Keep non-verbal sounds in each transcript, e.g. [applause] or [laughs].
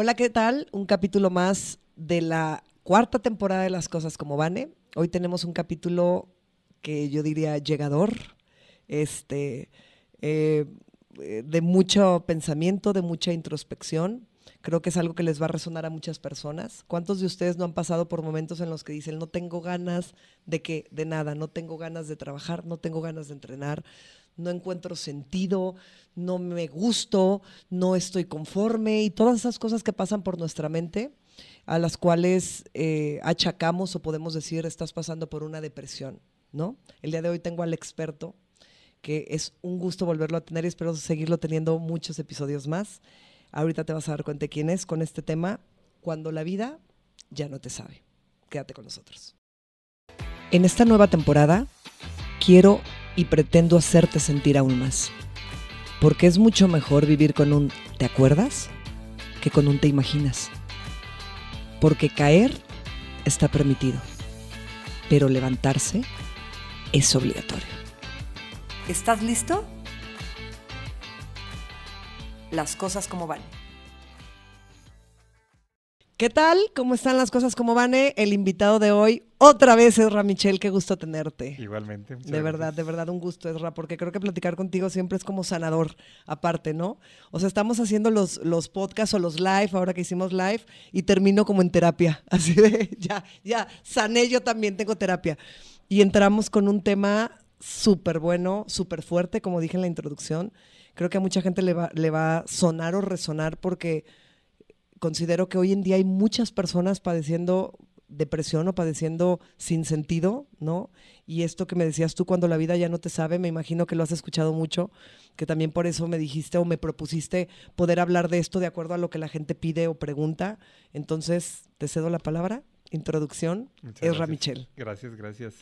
Hola, ¿qué tal? Un capítulo más de la cuarta temporada de Las Cosas como Vane. ¿eh? Hoy tenemos un capítulo que yo diría llegador, este, eh, de mucho pensamiento, de mucha introspección. Creo que es algo que les va a resonar a muchas personas. ¿Cuántos de ustedes no han pasado por momentos en los que dicen, no tengo ganas de que, de nada, no tengo ganas de trabajar, no tengo ganas de entrenar, no encuentro sentido, no me gusto, no estoy conforme y todas esas cosas que pasan por nuestra mente a las cuales eh, achacamos o podemos decir estás pasando por una depresión, ¿no? El día de hoy tengo al experto, que es un gusto volverlo a tener y espero seguirlo teniendo muchos episodios más. Ahorita te vas a dar cuenta quién es con este tema, cuando la vida ya no te sabe. Quédate con nosotros. En esta nueva temporada quiero y pretendo hacerte sentir aún más. Porque es mucho mejor vivir con un ¿te acuerdas? que con un te imaginas. Porque caer está permitido, pero levantarse es obligatorio. ¿Estás listo? Las cosas como van. ¿Qué tal? ¿Cómo están las cosas? ¿Cómo van? Eh? El invitado de hoy, otra vez, Ezra Michel, qué gusto tenerte. Igualmente. De gracias. verdad, de verdad, un gusto, Ezra, porque creo que platicar contigo siempre es como sanador, aparte, ¿no? O sea, estamos haciendo los, los podcasts o los live, ahora que hicimos live, y termino como en terapia, [laughs] así de, ya, ya, sané, yo también tengo terapia. Y entramos con un tema súper bueno, súper fuerte, como dije en la introducción. Creo que a mucha gente le va, le va a sonar o resonar porque considero que hoy en día hay muchas personas padeciendo depresión o padeciendo sin sentido, ¿no? Y esto que me decías tú cuando la vida ya no te sabe, me imagino que lo has escuchado mucho, que también por eso me dijiste o me propusiste poder hablar de esto de acuerdo a lo que la gente pide o pregunta. Entonces, te cedo la palabra. Introducción, Ezra gracias. Gracias, gracias.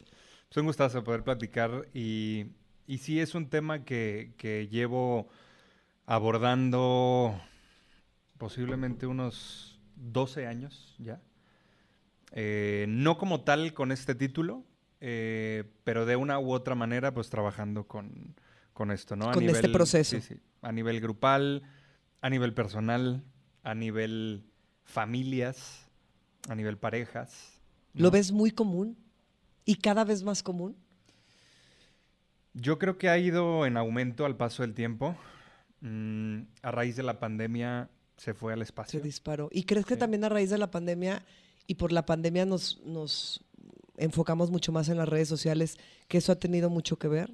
Pues un gustazo poder platicar y, y sí es un tema que, que llevo abordando posiblemente unos 12 años ya. Eh, no como tal con este título, eh, pero de una u otra manera, pues trabajando con, esto, ¿no? con este proceso. a nivel grupal, a nivel personal, a nivel familias, a nivel parejas. ¿Lo ves muy común? ¿Y cada vez más común? Yo creo que ha ido en aumento al paso del tiempo. Mm, a raíz de la pandemia se fue al espacio. Se disparó. ¿Y crees que también a raíz de la pandemia y por la pandemia nos, nos enfocamos mucho más en las redes sociales, que eso ha tenido mucho que ver?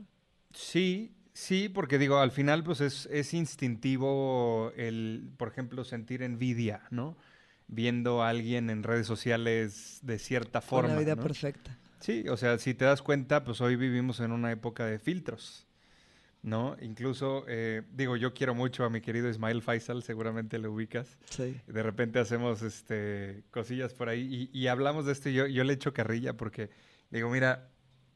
Sí, sí, porque digo, al final pues es, instintivo el, por ejemplo, sentir envidia, ¿no? Viendo a alguien en redes sociales de cierta forma. Una vida perfecta. Sí, o sea, si te das cuenta, pues hoy vivimos en una época de filtros. ¿no? Incluso, eh, digo, yo quiero mucho a mi querido Ismael Faisal, seguramente le ubicas. De repente hacemos este, cosillas por ahí y, y hablamos de esto y yo, yo, le echo carrilla porque digo, mira,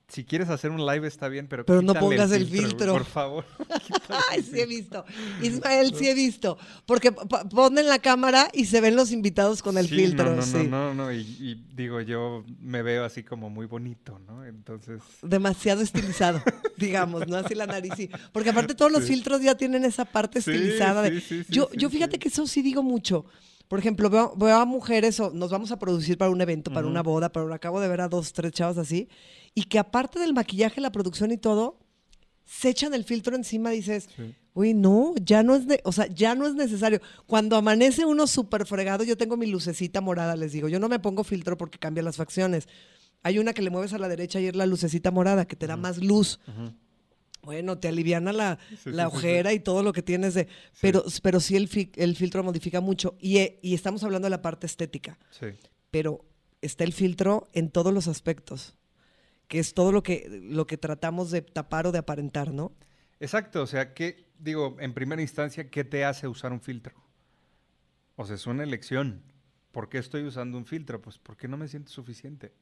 si quieres hacer un live está bien, pero, pero no pongas el filtro, por favor. [laughs] [laughs] Ay, sí he visto. Ismael, sí he visto. Porque ponen la cámara y se ven los invitados con el filtro. No, no, no, no, no. Y, digo, yo me veo así como muy bonito, ¿no? Entonces. Demasiado estilizado, [laughs] digamos, ¿no? Así la nariz. Sí. Porque aparte todos los filtros ya tienen esa parte estilizada. yo, yo fíjate que eso sí digo mucho. Por ejemplo, veo, a mujeres, o nos vamos a producir para un evento, para una boda, pero acabo de ver a dos, tres chavos así, y que aparte del maquillaje, la producción y todo, se echan el filtro encima, dices, uy, no, ya no es, o sea, ya no es necesario. Cuando amanece uno súper fregado, yo tengo mi lucecita morada, les digo, yo no me pongo filtro porque cambia las facciones. Hay una que le mueves a la derecha y es la lucecita morada, que te da más luz. Bueno, te aliviana la, ojera y todo lo que tienes de... Pero, pero sí el, el filtro modifica mucho. Y, eh, y, estamos hablando de la parte estética. Pero está el filtro en todos los aspectos que es todo lo que, lo que tratamos de tapar o de aparentar, ¿no? Exacto, o sea, que digo, en primera instancia, ¿qué te hace usar un filtro? O sea, es una elección. ¿Por qué estoy usando un filtro? Pues porque no me siento suficiente.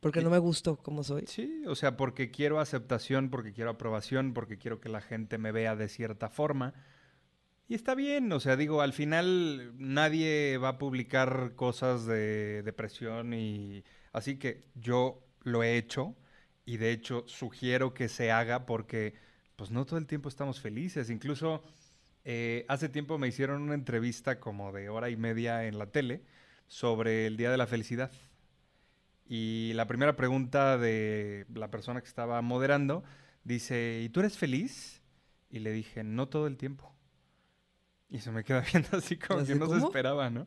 Porque no me gusto como soy. Sí, o sea, porque quiero aceptación, porque quiero aprobación, porque quiero que la gente me vea de cierta forma. Y está bien, o sea, digo, al final nadie va a publicar cosas de depresión y así que yo lo he hecho y de hecho sugiero que se haga porque pues no todo el tiempo estamos felices. Incluso eh, hace tiempo me hicieron una entrevista como de hora y media en la tele sobre el Día de la Felicidad. Y la primera pregunta de la persona que estaba moderando dice, ¿y tú eres feliz? Y le dije, no todo el tiempo. Y se me queda [laughs] viendo así como que no se esperaba, ¿no?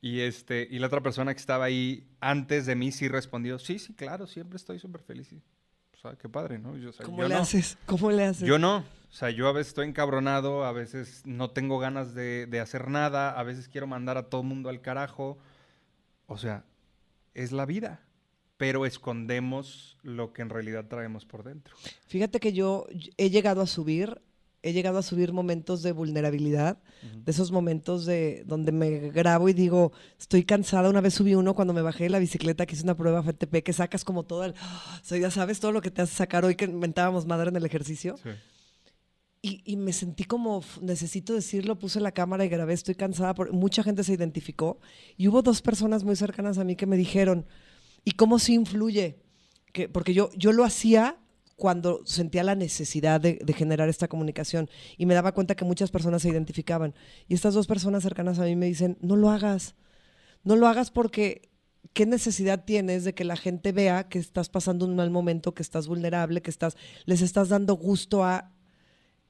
Y, este, y la otra persona que estaba ahí antes de mí sí respondió, sí, sí, claro, siempre estoy súper feliz. o sea, pues, ah, qué padre, ¿no? Yo, ¿Cómo le haces? ¿Cómo le haces? Yo no. O sea, yo a veces estoy encabronado, a veces no tengo ganas de, de hacer nada, a veces quiero mandar a todo mundo al carajo. O sea, es la vida, pero escondemos lo que en realidad traemos por dentro. Fíjate que yo he llegado a subir he llegado a subir momentos de vulnerabilidad, de esos momentos de donde me grabo y digo, estoy cansada. Una vez subí uno cuando me bajé de la bicicleta, que hice una prueba FTP, que sacas como todo el, [gasps] sea, ya sabes, todo lo que te hace sacar hoy que inventábamos madre en el ejercicio. Y, me sentí como, necesito decirlo, puse la cámara y grabé, estoy cansada. mucha gente se identificó y hubo dos personas muy cercanas a mí que me dijeron, ¿y cómo se influye? Que, porque yo, yo lo hacía cuando sentía la necesidad de, generar esta comunicación y me daba cuenta que muchas personas se identificaban. Y estas dos personas cercanas a mí me dicen, no lo hagas, no lo hagas porque qué necesidad tienes de que la gente vea que estás pasando un mal momento, que estás vulnerable, que estás, les estás dando gusto a...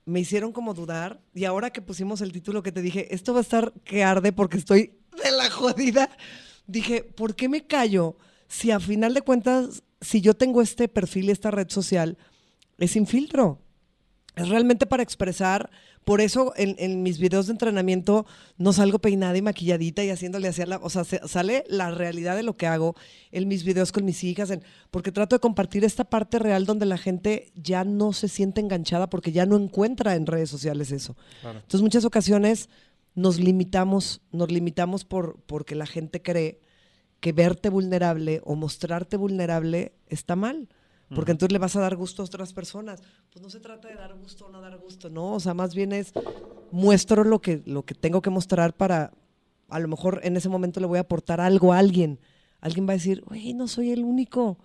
Me hicieron como dudar y ahora que pusimos el título que te dije, esto va a estar que arde porque estoy de la jodida, dije, ¿por qué me callo? Si a final de cuentas si yo tengo este perfil, y esta red social, es sin filtro. Es realmente para expresar. Por eso en, mis videos de entrenamiento no salgo peinada y maquilladita y haciéndole a la. O sea, sale la realidad de lo que hago en mis videos con mis hijas, porque trato de compartir esta parte real donde la gente ya no se siente enganchada porque ya no encuentra en redes sociales eso. Entonces, muchas ocasiones nos limitamos, nos limitamos por, porque la gente cree que verte vulnerable o mostrarte vulnerable está mal. Porque entonces le vas a dar gusto a otras personas. Pues no se trata de dar gusto o no dar gusto, no. O sea, más bien es muestro lo que, lo que tengo que mostrar para, a lo mejor en ese momento le voy a aportar algo a alguien. Alguien va a decir, uy, no soy el único.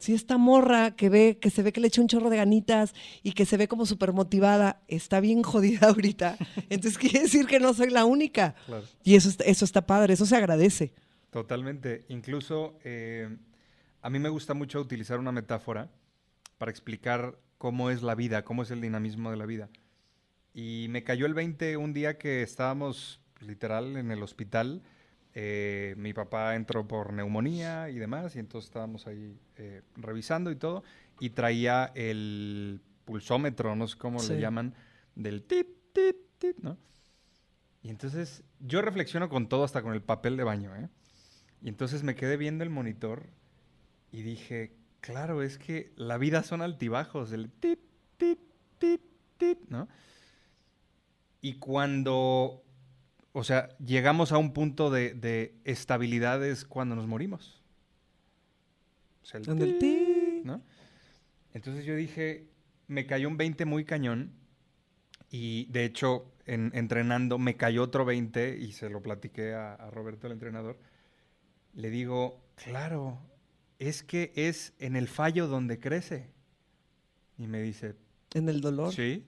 Si esta morra que ve, que se ve que le echa un chorro de ganitas y que se ve como súper motivada, está bien jodida ahorita, [laughs] entonces quiere decir que no soy la única. Y eso, eso está padre, eso se agradece. Totalmente. Incluso eh, a mí me gusta mucho utilizar una metáfora para explicar cómo es la vida, cómo es el dinamismo de la vida. Y me cayó el 20 un día que estábamos pues, literal en el hospital. Eh, mi papá entró por neumonía y demás, y entonces estábamos ahí eh, revisando y todo, y traía el pulsómetro, no sé cómo lo llaman, del tip, tip, tip, ¿no? Y entonces yo reflexiono con todo, hasta con el papel de baño, ¿eh? Y entonces me quedé viendo el monitor y dije, claro, es que la vida son altibajos, el tip, tip, tip, tip, ¿no? Y cuando, o sea, llegamos a un punto de, estabilidad es cuando nos morimos. O sea, el ti ¿no? Entonces yo dije, me cayó un 20 muy cañón y de hecho entrenando me cayó otro 20 y se lo platiqué a Roberto, el entrenador le digo, claro, es que es en el fallo donde crece. Y me dice, ¿en el dolor? Sí.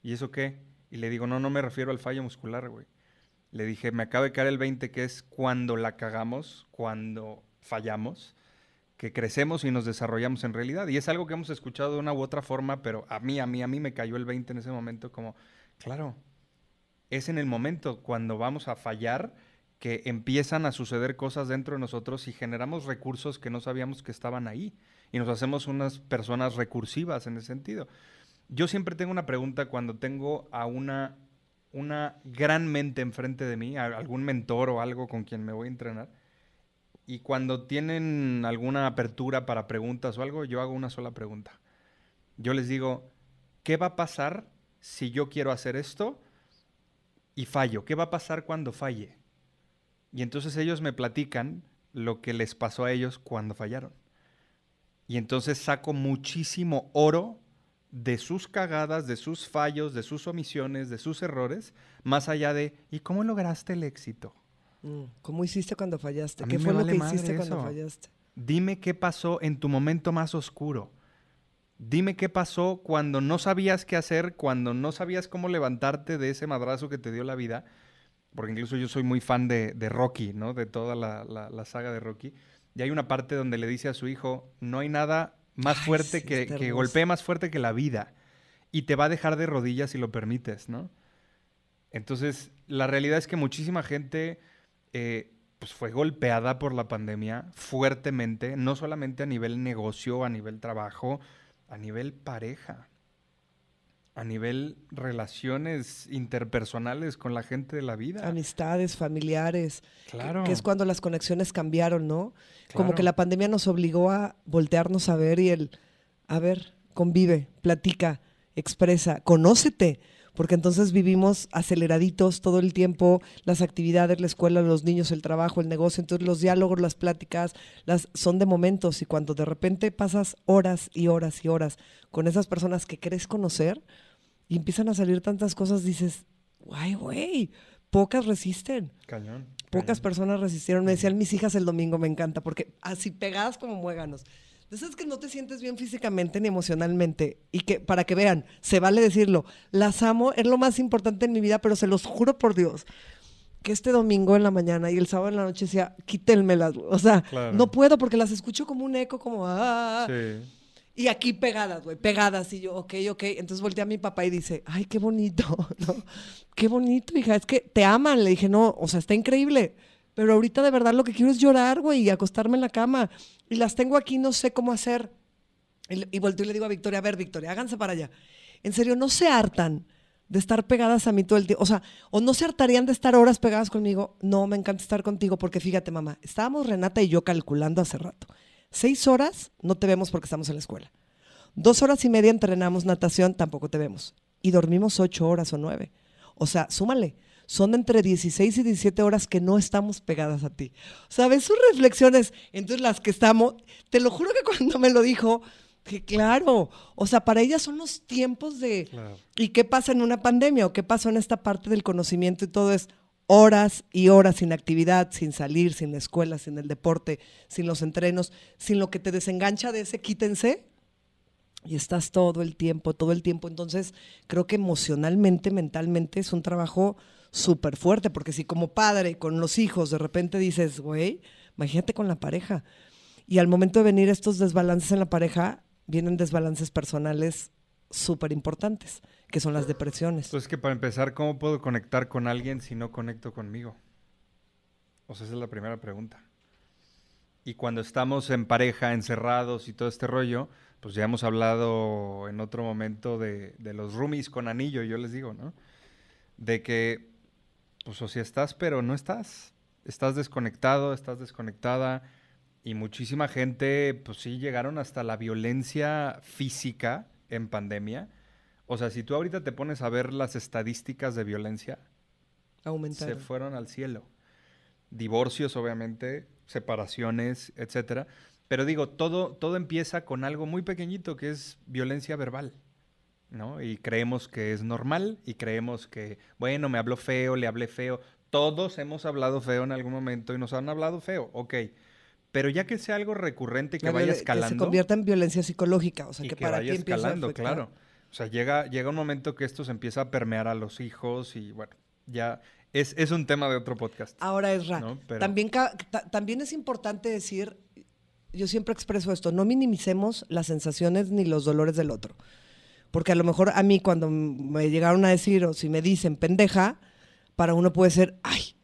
¿Y eso qué? Y le digo, no, no me refiero al fallo muscular, güey. Le dije, me acaba de caer el 20, que es cuando la cagamos, cuando fallamos, que crecemos y nos desarrollamos en realidad. Y es algo que hemos escuchado de una u otra forma, pero a mí, a mí, a mí me cayó el 20 en ese momento como, claro, es en el momento cuando vamos a fallar que empiezan a suceder cosas dentro de nosotros y generamos recursos que no sabíamos que estaban ahí y nos hacemos unas personas recursivas en ese sentido. Yo siempre tengo una pregunta cuando tengo a una, una gran mente enfrente de mí, algún mentor o algo con quien me voy a entrenar, y cuando tienen alguna apertura para preguntas o algo, yo hago una sola pregunta. Yo les digo, ¿qué va a pasar si yo quiero hacer esto y fallo? ¿Qué va a pasar cuando falle? Y entonces ellos me platican lo que les pasó a ellos cuando fallaron. Y entonces saco muchísimo oro de sus cagadas, de sus fallos, de sus omisiones, de sus errores, más allá de, ¿y cómo lograste el éxito? Mm, ¿Cómo hiciste cuando fallaste? ¿Qué fue lo que hiciste cuando fallaste? Dime qué pasó en tu momento más oscuro. Dime qué pasó cuando no sabías qué hacer, cuando no sabías cómo levantarte de ese madrazo que te dio la vida porque incluso yo soy muy fan de, Rocky, ¿no? De toda la, saga de Rocky. Y hay una parte donde le dice a su hijo, no hay nada más fuerte que, golpee más fuerte que la vida. Y te va a dejar de rodillas si lo permites, ¿no? Entonces, la realidad es que muchísima gente eh, pues fue golpeada por la pandemia fuertemente, no solamente a nivel negocio, a nivel trabajo, a nivel pareja a nivel relaciones interpersonales con la gente de la vida. Amistades, familiares. Claro. Que, es cuando las conexiones cambiaron, ¿no? Como que la pandemia nos obligó a voltearnos a ver y el, a ver, convive, platica, expresa, conócete porque entonces vivimos aceleraditos todo el tiempo, las actividades, la escuela, los niños, el trabajo, el negocio, entonces los diálogos, las pláticas, las son de momentos y cuando de repente pasas horas y horas y horas con esas personas que crees conocer y empiezan a salir tantas cosas, dices, "Guay, güey, pocas resisten." Cañón. Pocas personas resistieron. Me decían mis hijas el domingo, me encanta, porque así pegadas como muéganos entonces es que no te sientes bien físicamente ni emocionalmente y que para que vean, se vale decirlo, las amo, es lo más importante en mi vida, pero se los juro por Dios que este domingo en la mañana y el sábado en la noche decía, quítenmelas, o sea, no puedo porque las escucho como un eco, como ah, ah, ah. Sí. Y aquí pegadas, güey, pegadas. Y yo, ok, ok. Entonces volteé a mi papá y dice, ay, qué bonito, [laughs] ¿no? Qué bonito, hija, es que te aman. Le dije, no, o sea, está increíble. Pero ahorita de verdad lo que quiero es llorar, güey, y acostarme en la cama. Y las tengo aquí, no sé cómo hacer. Y, y y le digo a Victoria, a ver, Victoria, háganse para allá. En serio, no se hartan de estar pegadas a mí todo el tiempo. O sea, o no se hartarían de estar horas pegadas conmigo. No, me encanta estar contigo, porque fíjate, mamá, estábamos Renata y yo calculando hace rato. Seis horas no te vemos porque estamos en la escuela. Dos horas y media entrenamos natación, tampoco te vemos. Y dormimos ocho horas o nueve. O sea, súmale, son entre 16 y 17 horas que no estamos pegadas a ti. ¿Sabes? sus reflexiones, entonces las que estamos, te lo juro que [laughs] cuando me lo dijo, que claro, o sea, para ellas son los tiempos de... ¿Y qué pasa en una pandemia o qué pasa en esta parte del conocimiento y todo es horas y horas sin actividad, sin salir, sin la escuela, sin el deporte, sin los entrenos, sin lo que te desengancha de ese quítense? Y estás todo el tiempo, todo el tiempo. Entonces, creo que emocionalmente, mentalmente es un trabajo súper fuerte, porque si como padre con los hijos de repente dices, güey, imagínate con la pareja. Y al momento de venir estos desbalances en la pareja, vienen desbalances personales súper importantes, que son las depresiones. Entonces, que para empezar, ¿cómo puedo conectar con alguien si no conecto conmigo? O sea, esa es la primera pregunta. Y cuando estamos en pareja, encerrados y todo este rollo, pues ya hemos hablado en otro momento de, de los roomies con anillo, yo les digo, ¿no? De que pues o si estás, pero no estás. Estás desconectado, estás desconectada. Y muchísima gente, pues sí, llegaron hasta la violencia física en pandemia. O sea, si tú ahorita te pones a ver las estadísticas de violencia, se fueron al cielo. Divorcios, obviamente, separaciones, etcétera. Pero digo, todo, todo empieza con algo muy pequeñito que es violencia verbal. ¿no? Y creemos que es normal y creemos que, bueno, me habló feo, le hablé feo. Todos hemos hablado feo en algún momento y nos han hablado feo, ok. Pero ya que sea algo recurrente y que vaya escalando. Que se convierta en violencia psicológica, o sea, que, para vaya escalando, claro. O sea, llega, llega un momento que esto se empieza a permear a los hijos y bueno, ya es, un tema de otro podcast. Ahora es raro. También, también es importante decir, yo siempre expreso esto, no minimicemos las sensaciones ni los dolores del otro. Porque a lo mejor a mí cuando me llegaron a decir o si me dicen pendeja, para uno puede ser, ay,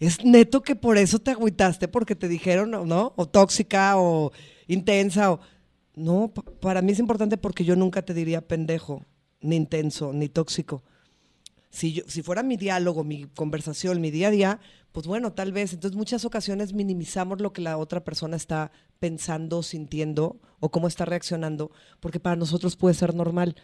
es neto que por eso te agüitaste, porque te dijeron, ¿no? O tóxica o intensa. O... No, para mí es importante porque yo nunca te diría pendejo, ni intenso, ni tóxico. Si, yo, si fuera mi diálogo, mi conversación, mi día a día, pues bueno, tal vez. Entonces muchas ocasiones minimizamos lo que la otra persona está pensando, sintiendo o cómo está reaccionando, porque para nosotros puede ser normal,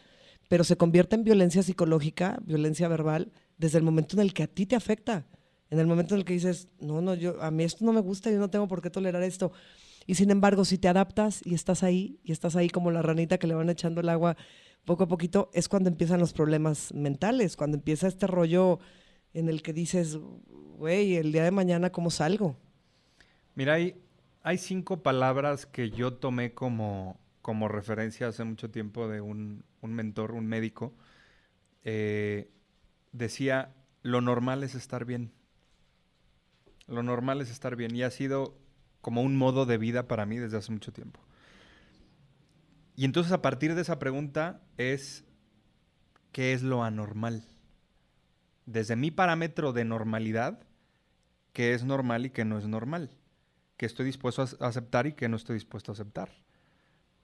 pero se convierte en violencia psicológica, violencia verbal, desde el momento en el que a ti te afecta, en el momento en el que dices, no, no, yo, a mí esto no me gusta, yo no tengo por qué tolerar esto. Y sin embargo, si te adaptas y estás ahí, y estás ahí como la ranita que le van echando el agua poco a poquito, es cuando empiezan los problemas mentales, cuando empieza este rollo en el que dices, güey, el día de mañana, ¿cómo salgo? Mira, hay, cinco palabras que yo tomé como, como referencia hace mucho tiempo de un, mentor, un médico. Eh, decía, lo normal es estar bien. Lo normal es estar bien. Y ha sido como un modo de vida para mí desde hace mucho tiempo. Y entonces a partir de esa pregunta es, ¿qué es lo anormal? desde mi parámetro de normalidad, que es normal y que no es normal, Que estoy dispuesto a aceptar y que no estoy dispuesto a aceptar.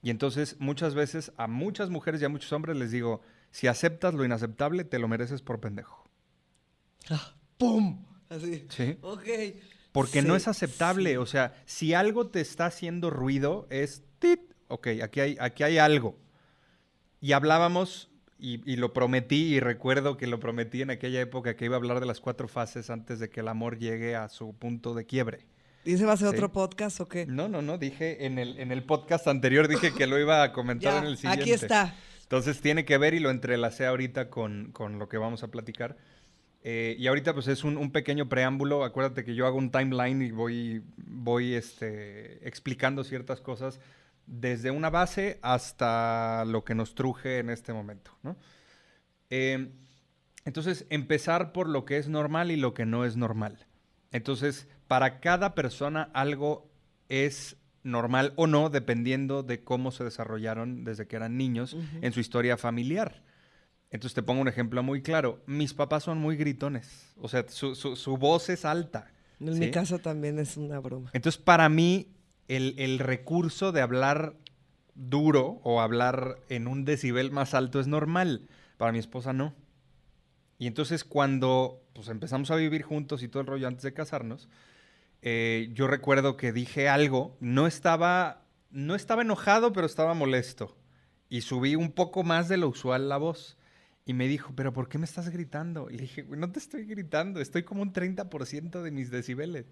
Y entonces muchas veces a muchas mujeres y a muchos hombres les digo, si aceptas lo inaceptable, te lo mereces por pendejo. Ah, ¡Pum! Así. Sí. Ok. Porque no es aceptable. O sea, si algo te está haciendo ruido, es tit. Ok, aquí hay, aquí hay algo. Y hablábamos y, lo prometí y recuerdo que lo prometí en aquella época que iba a hablar de las cuatro fases antes de que el amor llegue a su punto de quiebre. ¿Y va a ser otro podcast o qué? No, no, no, dije en el, en el podcast anterior, dije que lo iba a comentar [laughs] en el siguiente. Aquí está. Entonces tiene que ver y lo entrelacé ahorita con, lo que vamos a platicar. Eh, y ahorita pues es un, pequeño preámbulo, acuérdate que yo hago un timeline y voy, voy este, explicando ciertas cosas desde una base hasta lo que nos truje en este momento, ¿no? Em, entonces, empezar por lo que es normal y lo que no es normal. Entonces, para cada persona algo es normal o no, dependiendo de cómo se desarrollaron desde que eran niños en su historia familiar. Entonces te pongo un ejemplo muy claro. Mis papás son muy gritones. O sea, su, su, voz es alta. En mi casa también es una broma. Entonces, para mí, el, recurso de hablar duro o hablar en un decibel más alto es normal. Para mi esposa no. Y entonces cuando pues, empezamos a vivir juntos y todo el rollo antes de casarnos, eh, yo recuerdo que dije algo, no estaba, no estaba enojado, pero estaba molesto. Y subí un poco más de lo usual la voz. Y me dijo, ¿pero por qué me estás gritando? Y le dije, no te estoy gritando, estoy como un 30% de mis decibeles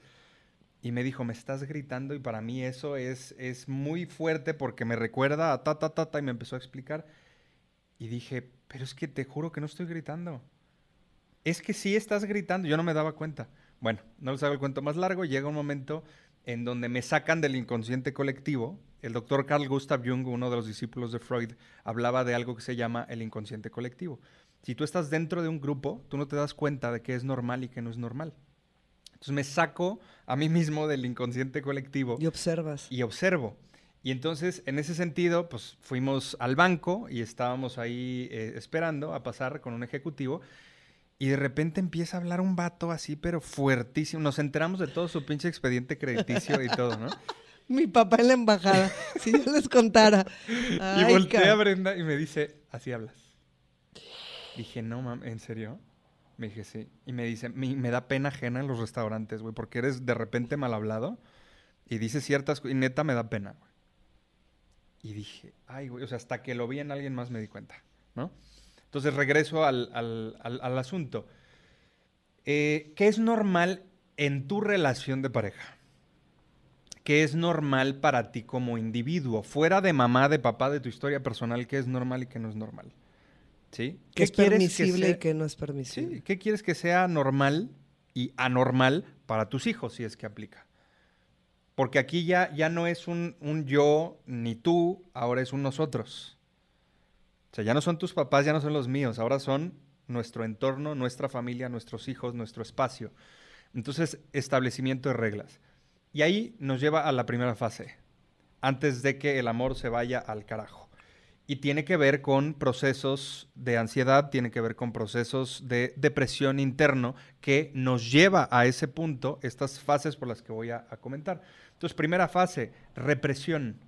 y me dijo, me estás gritando y para mí eso es, es muy fuerte porque me recuerda a ta, ta, ta, y me empezó a explicar. Y dije, pero es que te juro que no estoy gritando. Es que sí estás gritando, yo no me daba cuenta. Bueno, no les hago el cuento más largo, llega un momento en donde me sacan del inconsciente colectivo. El doctor Carl Gustav Jung, uno de los discípulos de Freud, hablaba de algo que se llama el inconsciente colectivo. Si tú estás dentro de un grupo, tú no te das cuenta de que es normal y que no es normal. Entonces me saco a mí mismo del inconsciente colectivo. Y observas. Y observo. Y entonces, en ese sentido, pues fuimos al banco y estábamos ahí eh, esperando a pasar con un ejecutivo. Y de repente empieza a hablar un vato así, pero fuertísimo. Nos enteramos de todo su pinche expediente crediticio y todo, ¿no? [laughs] Mi papá en la embajada, [laughs] si yo les contara. y volteé a Brenda y me dice, así hablas. Dije, no mames, ¿en serio? Me dije, sí. Y me dice, me, da pena ajena en los restaurantes, güey, porque eres de repente mal hablado y dices ciertas cosas. Y neta me da pena, güey. Y dije, ay, güey, o sea, hasta que lo vi en alguien más me di cuenta, ¿no? Entonces regreso al, asunto. Eh, ¿Qué es normal en tu relación de pareja? ¿Qué es normal para ti como individuo? Fuera de mamá, de papá, de tu historia personal, ¿qué es normal y qué no es normal? ¿Qué, es permisible y qué no es permisible? ¿Qué quieres que sea normal y anormal para tus hijos si es que aplica? Porque aquí ya, ya no es un, un, yo ni tú, ahora es un nosotros. O sea, ya no son tus papás, ya no son los míos, ahora son nuestro entorno, nuestra familia, nuestros hijos, nuestro espacio. Entonces, establecimiento de reglas. Y ahí nos lleva a la primera fase, antes de que el amor se vaya al carajo y tiene que ver con procesos de ansiedad, tiene que ver con procesos de depresión interno que nos lleva a ese punto, estas fases por las que voy a, comentar. Entonces, primera fase, represión.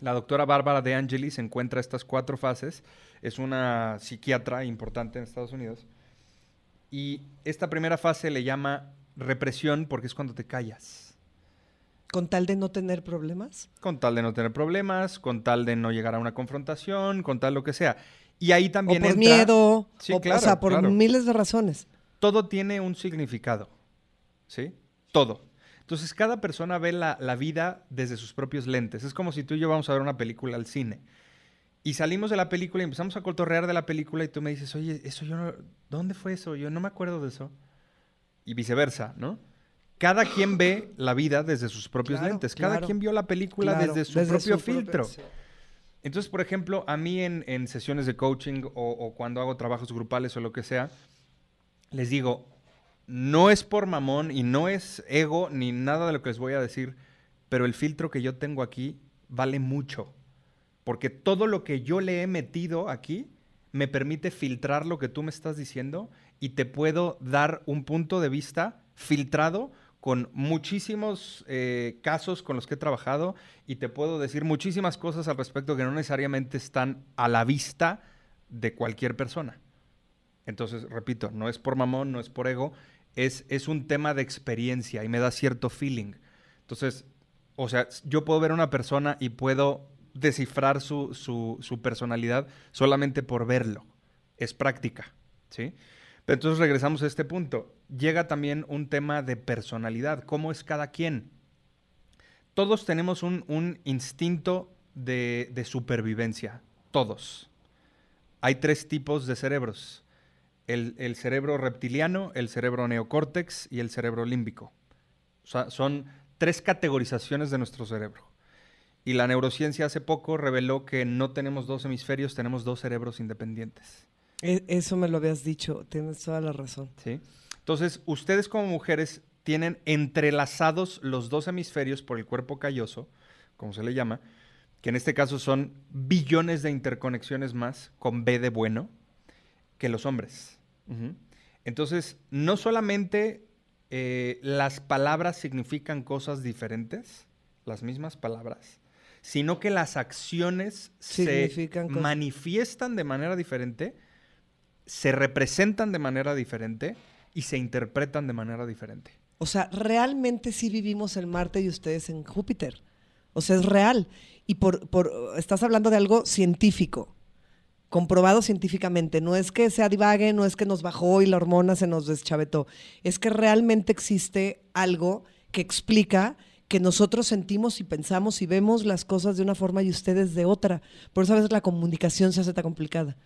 La doctora Bárbara de Angelis encuentra estas cuatro fases, es una psiquiatra importante en Estados Unidos, y esta primera fase le llama represión porque es cuando te callas con tal de no tener problemas. Con tal de no tener problemas, con tal de no llegar a una confrontación, con tal lo que sea. Y ahí también o por miedo, o, por miles de razones. Todo tiene un significado, ¿sí? Todo. Entonces, cada persona ve la, vida desde sus propios lentes. Es como si tú y yo vamos a ver una película al cine. Y salimos de la película y empezamos a coltorrear de la película y tú me dices, oye, eso yo no... ¿Dónde fue eso? Yo no me acuerdo de eso. Y viceversa, ¿no? cada quien ve la vida desde sus propios lentes, cada quien vio la película desde su propio filtro. Entonces, por ejemplo, a mí en, sesiones de coaching o, cuando hago trabajos grupales o lo que sea, les digo, no es por mamón y no es ego ni nada de lo que les voy a decir, pero el filtro que yo tengo aquí vale mucho, porque todo lo que yo le he metido aquí me permite filtrar lo que tú me estás diciendo y te puedo dar un punto de vista filtrado con muchísimos eh, casos con los que he trabajado y te puedo decir muchísimas cosas al respecto que no necesariamente están a la vista de cualquier persona. Entonces, repito, no es por mamón, no es por ego, es, es un tema de experiencia y me da cierto feeling. Entonces, o sea, yo puedo ver una persona y puedo descifrar su, su personalidad solamente por verlo. Es práctica, ¿sí? Entonces regresamos a este punto. Llega también un tema de personalidad. ¿Cómo es cada quien? Todos tenemos un, instinto de, supervivencia. Todos. Hay tres tipos de cerebros. El, cerebro reptiliano, el cerebro neocórtex y el cerebro límbico. son tres categorizaciones de nuestro cerebro. Y la neurociencia hace poco reveló que no tenemos dos hemisferios, tenemos dos cerebros independientes. E, eso me lo habías dicho, tienes toda la razón. Sí. Entonces, ustedes como mujeres tienen entrelazados los dos hemisferios por el cuerpo calloso, como se le llama, que en este caso son billones de interconexiones más, con B de bueno, que los hombres. Entonces, no solamente eh, las palabras significan cosas diferentes, las mismas palabras, sino que las acciones se manifiestan de manera diferente se representan de manera diferente y se interpretan de manera diferente. O sea, realmente sí vivimos el Marte y ustedes en Júpiter. O sea, es real. Y por, estás hablando de algo científico, comprobado científicamente. No es que sea divague, no es que nos bajó y la hormona se nos deschavetó. Es que realmente existe algo que explica que nosotros sentimos y pensamos y vemos las cosas de una forma y ustedes de otra. Por eso a veces la comunicación se hace tan complicada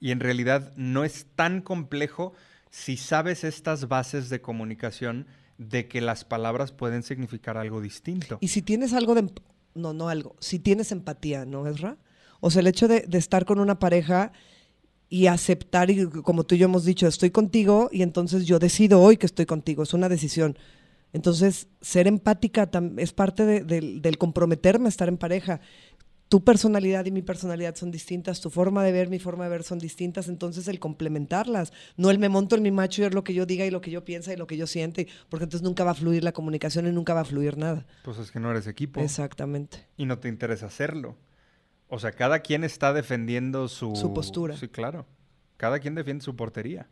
y en realidad no es tan complejo si sabes estas bases de comunicación de que las palabras pueden significar algo distinto. Y si tienes algo de... No, no algo. Si tienes empatía, ¿no, Ra? O sea, el hecho de, estar con una pareja y aceptar, y como tú y yo hemos dicho, estoy contigo y entonces yo decido hoy que estoy contigo, es una decisión. Entonces, ser empática es parte del comprometerme a estar en pareja tu personalidad y mi personalidad son distintas, tu forma de ver, mi forma de ver son distintas, entonces el complementarlas, no el me monto en mi macho y es lo que yo diga y lo que yo piensa y lo que yo siente, porque entonces nunca va a fluir la comunicación y nunca va a fluir nada. Pues es que no eres equipo. Exactamente. Y no te interesa hacerlo. O sea, cada quien está defendiendo su... Su postura. Sí, claro. Cada quien defiende su portería.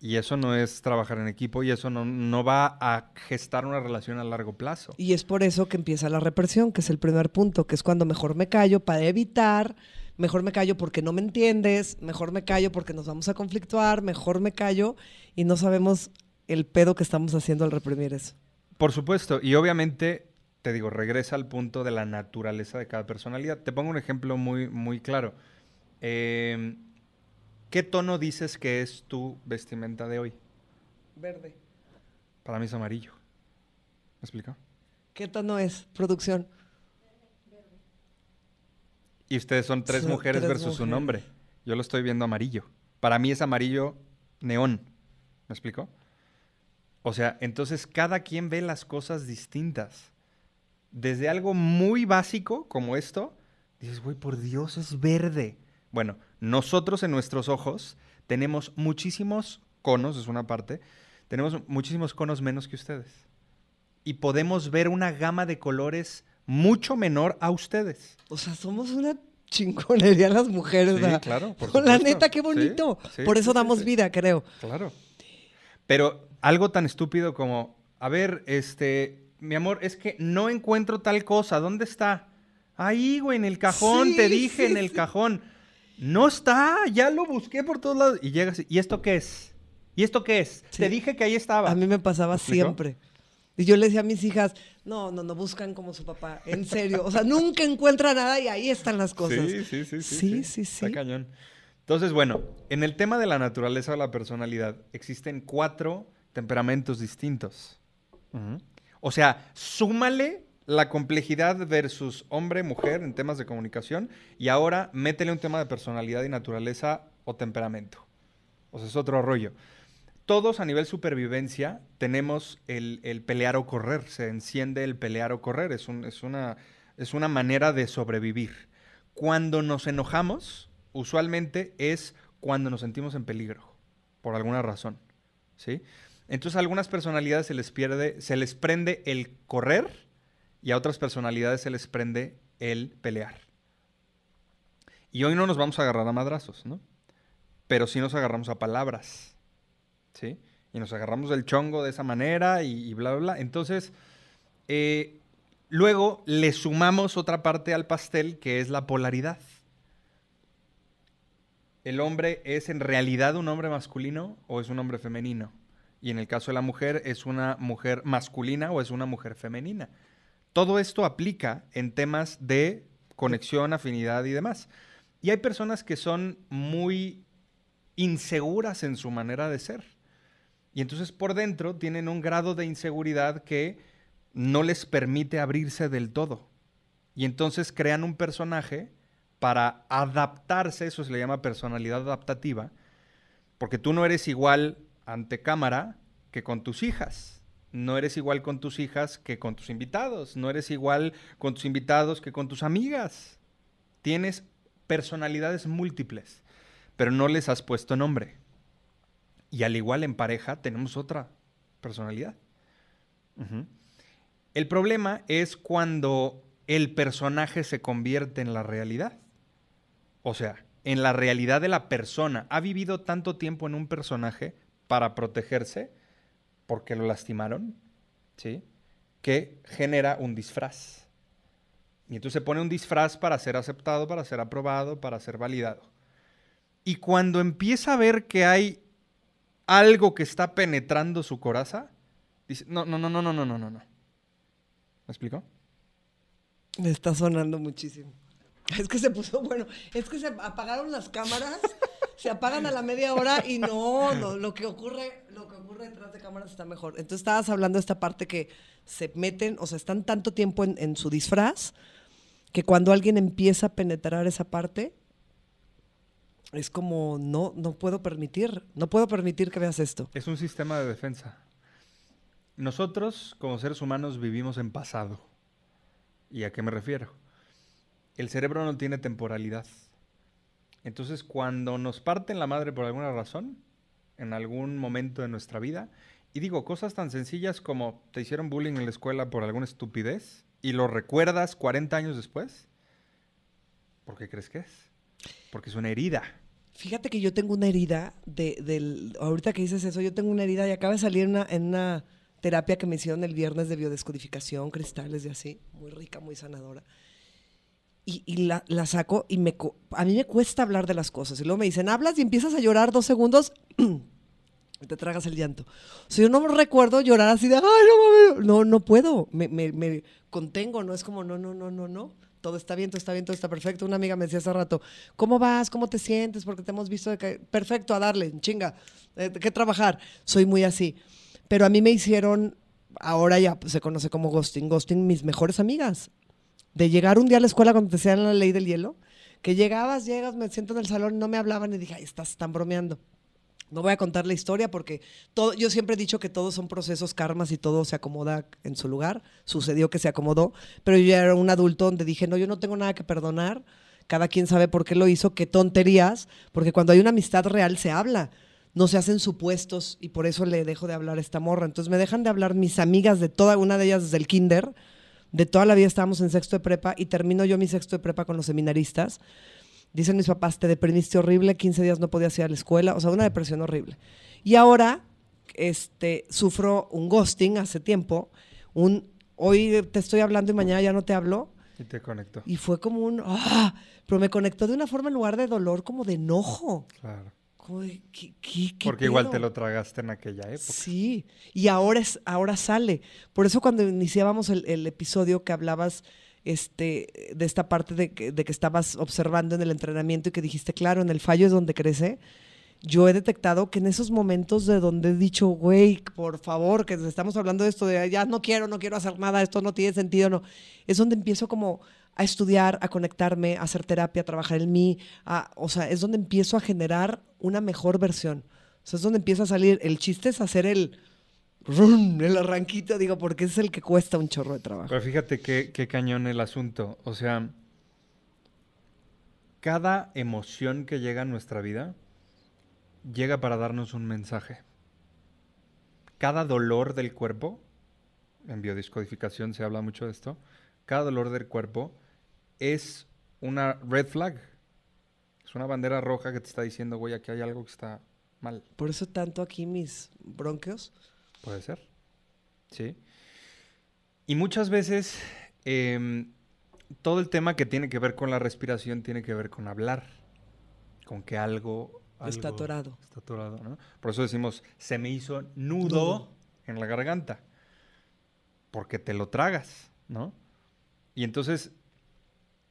Y eso no es trabajar en equipo y eso no, va a gestar una relación a largo plazo. Y es por eso que empieza la represión, que es el primer punto, que es cuando mejor me callo para evitar, mejor me callo porque no me entiendes, mejor me callo porque nos vamos a conflictuar, mejor me callo y no sabemos el pedo que estamos haciendo al reprimir eso. Por supuesto, y obviamente, te digo, regresa al punto de la naturaleza de cada personalidad. Te pongo un ejemplo muy, muy claro. Eh, ¿Qué tono dices que es tu vestimenta de hoy? Verde. Para mí es amarillo. ¿Me explico? ¿Qué tono es? Producción. Y ustedes son tres mujeres versus un hombre. Yo lo estoy viendo amarillo. Para mí es amarillo neón. ¿Me explico? O sea, entonces cada quien ve las cosas distintas. Desde algo muy básico como esto, dices, güey, por Dios, es verde. Bueno, nosotros en nuestros ojos tenemos muchísimos conos, es una parte, tenemos muchísimos conos menos que ustedes. Y podemos ver una gama de colores mucho menor a ustedes. O sea, somos una chingonería las mujeres. ¿verdad? claro. Por [laughs] la neta, qué bonito. por eso damos vida, creo. Claro. Pero algo tan estúpido como, a ver, este, mi amor, es que no encuentro tal cosa. ¿Dónde está? Ahí, güey, en el cajón, te dije, en el cajón. No está, ya lo busqué por todos lados. Y llegas, ¿y esto qué es? ¿Y esto qué es? Te dije que ahí estaba. A mí me pasaba siempre. Y yo le decía a mis hijas, no, no, no, buscan como su papá, en serio. O sea, nunca encuentra nada y ahí están las cosas. Sí, sí, sí. Sí, sí, sí. Está cañón. Entonces, bueno, en el tema de la naturaleza o la personalidad, existen cuatro temperamentos distintos. O sea, súmale la complejidad versus hombre-mujer en temas de comunicación y ahora métele un tema de personalidad y naturaleza o temperamento. O sea, es otro rollo. Todos a nivel supervivencia tenemos el, pelear o correr, se enciende el pelear o correr, es, es, una, es una manera de sobrevivir. Cuando nos enojamos, usualmente es cuando nos sentimos en peligro, por alguna razón. ¿sí? Entonces algunas personalidades se les pierde, se les prende el correr y a otras personalidades se les prende el pelear. Y hoy no nos vamos a agarrar a madrazos, ¿no? Pero sí nos agarramos a palabras, ¿sí? Y nos agarramos del chongo de esa manera y, bla, bla, bla. Entonces, eh, luego le sumamos otra parte al pastel que es la polaridad. ¿El hombre es en realidad un hombre masculino o es un hombre femenino? Y en el caso de la mujer, ¿es una mujer masculina o es una mujer femenina? Todo esto aplica en temas de conexión, afinidad y demás. Y hay personas que son muy inseguras en su manera de ser. Y entonces por dentro tienen un grado de inseguridad que no les permite abrirse del todo. Y entonces crean un personaje para adaptarse, eso se le llama personalidad adaptativa, porque tú no eres igual ante cámara que con tus hijas no eres igual con tus hijas que con tus invitados, no eres igual con tus invitados que con tus amigas. Tienes personalidades múltiples, pero no les has puesto nombre. Y al igual en pareja tenemos otra personalidad. El problema es cuando el personaje se convierte en la realidad. O sea, en la realidad de la persona. Ha vivido tanto tiempo en un personaje para protegerse porque lo lastimaron, ¿sí? Que genera un disfraz. Y entonces se pone un disfraz para ser aceptado, para ser aprobado, para ser validado. Y cuando empieza a ver que hay algo que está penetrando su coraza, dice, no, no, no, no, no, no, no, no. ¿Me explico? Me está sonando muchísimo. Es que se puso bueno, es que se apagaron las cámaras [laughs] se apagan a la media hora y no, no, lo que ocurre, lo que ocurre detrás de cámaras está mejor. Entonces estabas hablando de esta parte que se meten, o sea, están tanto tiempo en, en su disfraz que cuando alguien empieza a penetrar esa parte, es como, no, no puedo permitir, no puedo permitir que veas esto. Es un sistema de defensa. Nosotros, como seres humanos, vivimos en pasado. ¿Y a qué me refiero? El cerebro no tiene temporalidad. Entonces, cuando nos parten la madre por alguna razón, en algún momento de nuestra vida, y digo cosas tan sencillas como te hicieron bullying en la escuela por alguna estupidez y lo recuerdas 40 años después, ¿por qué crees que es? Porque es una herida. Fíjate que yo tengo una herida de, del, ahorita que dices eso, yo tengo una herida y acaba de salir en una terapia que me hicieron el viernes de biodescodificación, cristales y así, muy rica, muy sanadora y, la, saco y me, a mí me cuesta hablar de las cosas. Y luego me dicen, hablas y empiezas a llorar dos segundos y [clears throat] te tragas el llanto. O yo no recuerdo llorar así de, ay, no no, no puedo, me, me, contengo, no es como, no, no, no, no, no. Todo está bien, todo está bien, todo está perfecto. Una amiga me decía hace rato, ¿cómo vas? ¿Cómo te sientes? Porque te hemos visto de que, perfecto, a darle, chinga, eh, ¿Qué trabajar. Soy muy así. Pero a mí me hicieron, ahora ya pues, se conoce como ghosting, ghosting mis mejores amigas de llegar un día a la escuela cuando te decían la ley del hielo, que llegabas, llegas, me siento en el salón, no me hablaban y dije, ay, estás, están bromeando. No voy a contar la historia porque todo, yo siempre he dicho que todos son procesos, karmas y todo se acomoda en su lugar. Sucedió que se acomodó, pero yo era un adulto donde dije, no, yo no tengo nada que perdonar, cada quien sabe por qué lo hizo, qué tonterías, porque cuando hay una amistad real se habla, no se hacen supuestos y por eso le dejo de hablar a esta morra. Entonces me dejan de hablar mis amigas de toda una de ellas desde el kinder, de toda la vida estábamos en sexto de prepa y termino yo mi sexto de prepa con los seminaristas. Dicen mis papás, te deprimiste horrible, 15 días no podías ir a la escuela, o sea, una depresión horrible. Y ahora este, sufro un ghosting hace tiempo, un hoy te estoy hablando y mañana ya no te hablo. Y te conectó. Y fue como un, ¡ah! pero me conectó de una forma en lugar de dolor, como de enojo. Claro. Porque igual te lo tragaste en aquella época. Sí, y ahora, es, ahora sale. Por eso cuando iniciábamos el, episodio que hablabas este, de esta parte de que, estabas observando en el entrenamiento y que dijiste, claro, en el fallo es donde crece, yo he detectado que en esos momentos de donde he dicho, güey, por favor, que estamos hablando de esto, de ya no quiero, no quiero hacer nada, esto no tiene sentido, no, es donde empiezo como a estudiar, a conectarme, a hacer terapia, a trabajar en mí. o sea, es donde empiezo a generar una mejor versión. O sea, es donde empieza a salir. El chiste es hacer el, el arranquito, digo, porque es el que cuesta un chorro de trabajo. Pero fíjate qué, qué cañón el asunto. O sea, cada emoción que llega a nuestra vida llega para darnos un mensaje. Cada dolor del cuerpo, en biodiscodificación se habla mucho de esto, cada dolor del cuerpo es una red flag. Es una bandera roja que te está diciendo, güey, aquí hay algo que está mal. Por eso tanto aquí mis bronquios. Puede ser. Sí. Y muchas veces em, todo el tema que tiene que ver con la respiración tiene que ver con hablar. Con que algo. está atorado. Está atorado, ¿no? Por eso decimos, se me hizo nudo, nudo. en la garganta. Porque te lo tragas, ¿no? Y entonces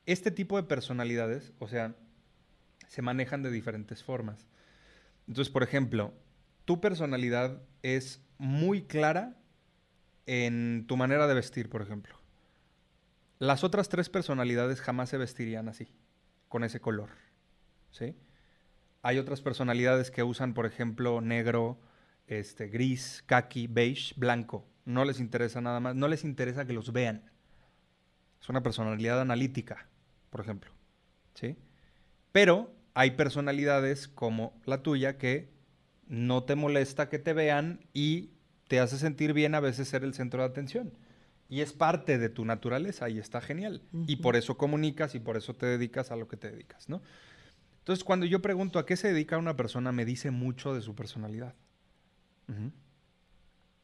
este tipo de personalidades, o sea, se manejan de diferentes formas. Entonces, por ejemplo, tu personalidad es muy clara en tu manera de vestir, por ejemplo. Las otras tres personalidades jamás se vestirían así, con ese color. Hay otras personalidades que usan, por ejemplo, negro, este, gris, kaki, beige, blanco. No les interesa nada más, no les interesa que los vean. Es una personalidad analítica por ejemplo. ¿Sí? Pero hay personalidades como la tuya que no te molesta que te vean y te hace sentir bien a veces ser el centro de atención. Y es parte de tu naturaleza y está genial. Y por eso comunicas y por eso te dedicas a lo que te dedicas, ¿no? Entonces, cuando yo pregunto a qué se dedica una persona, me dice mucho de su personalidad.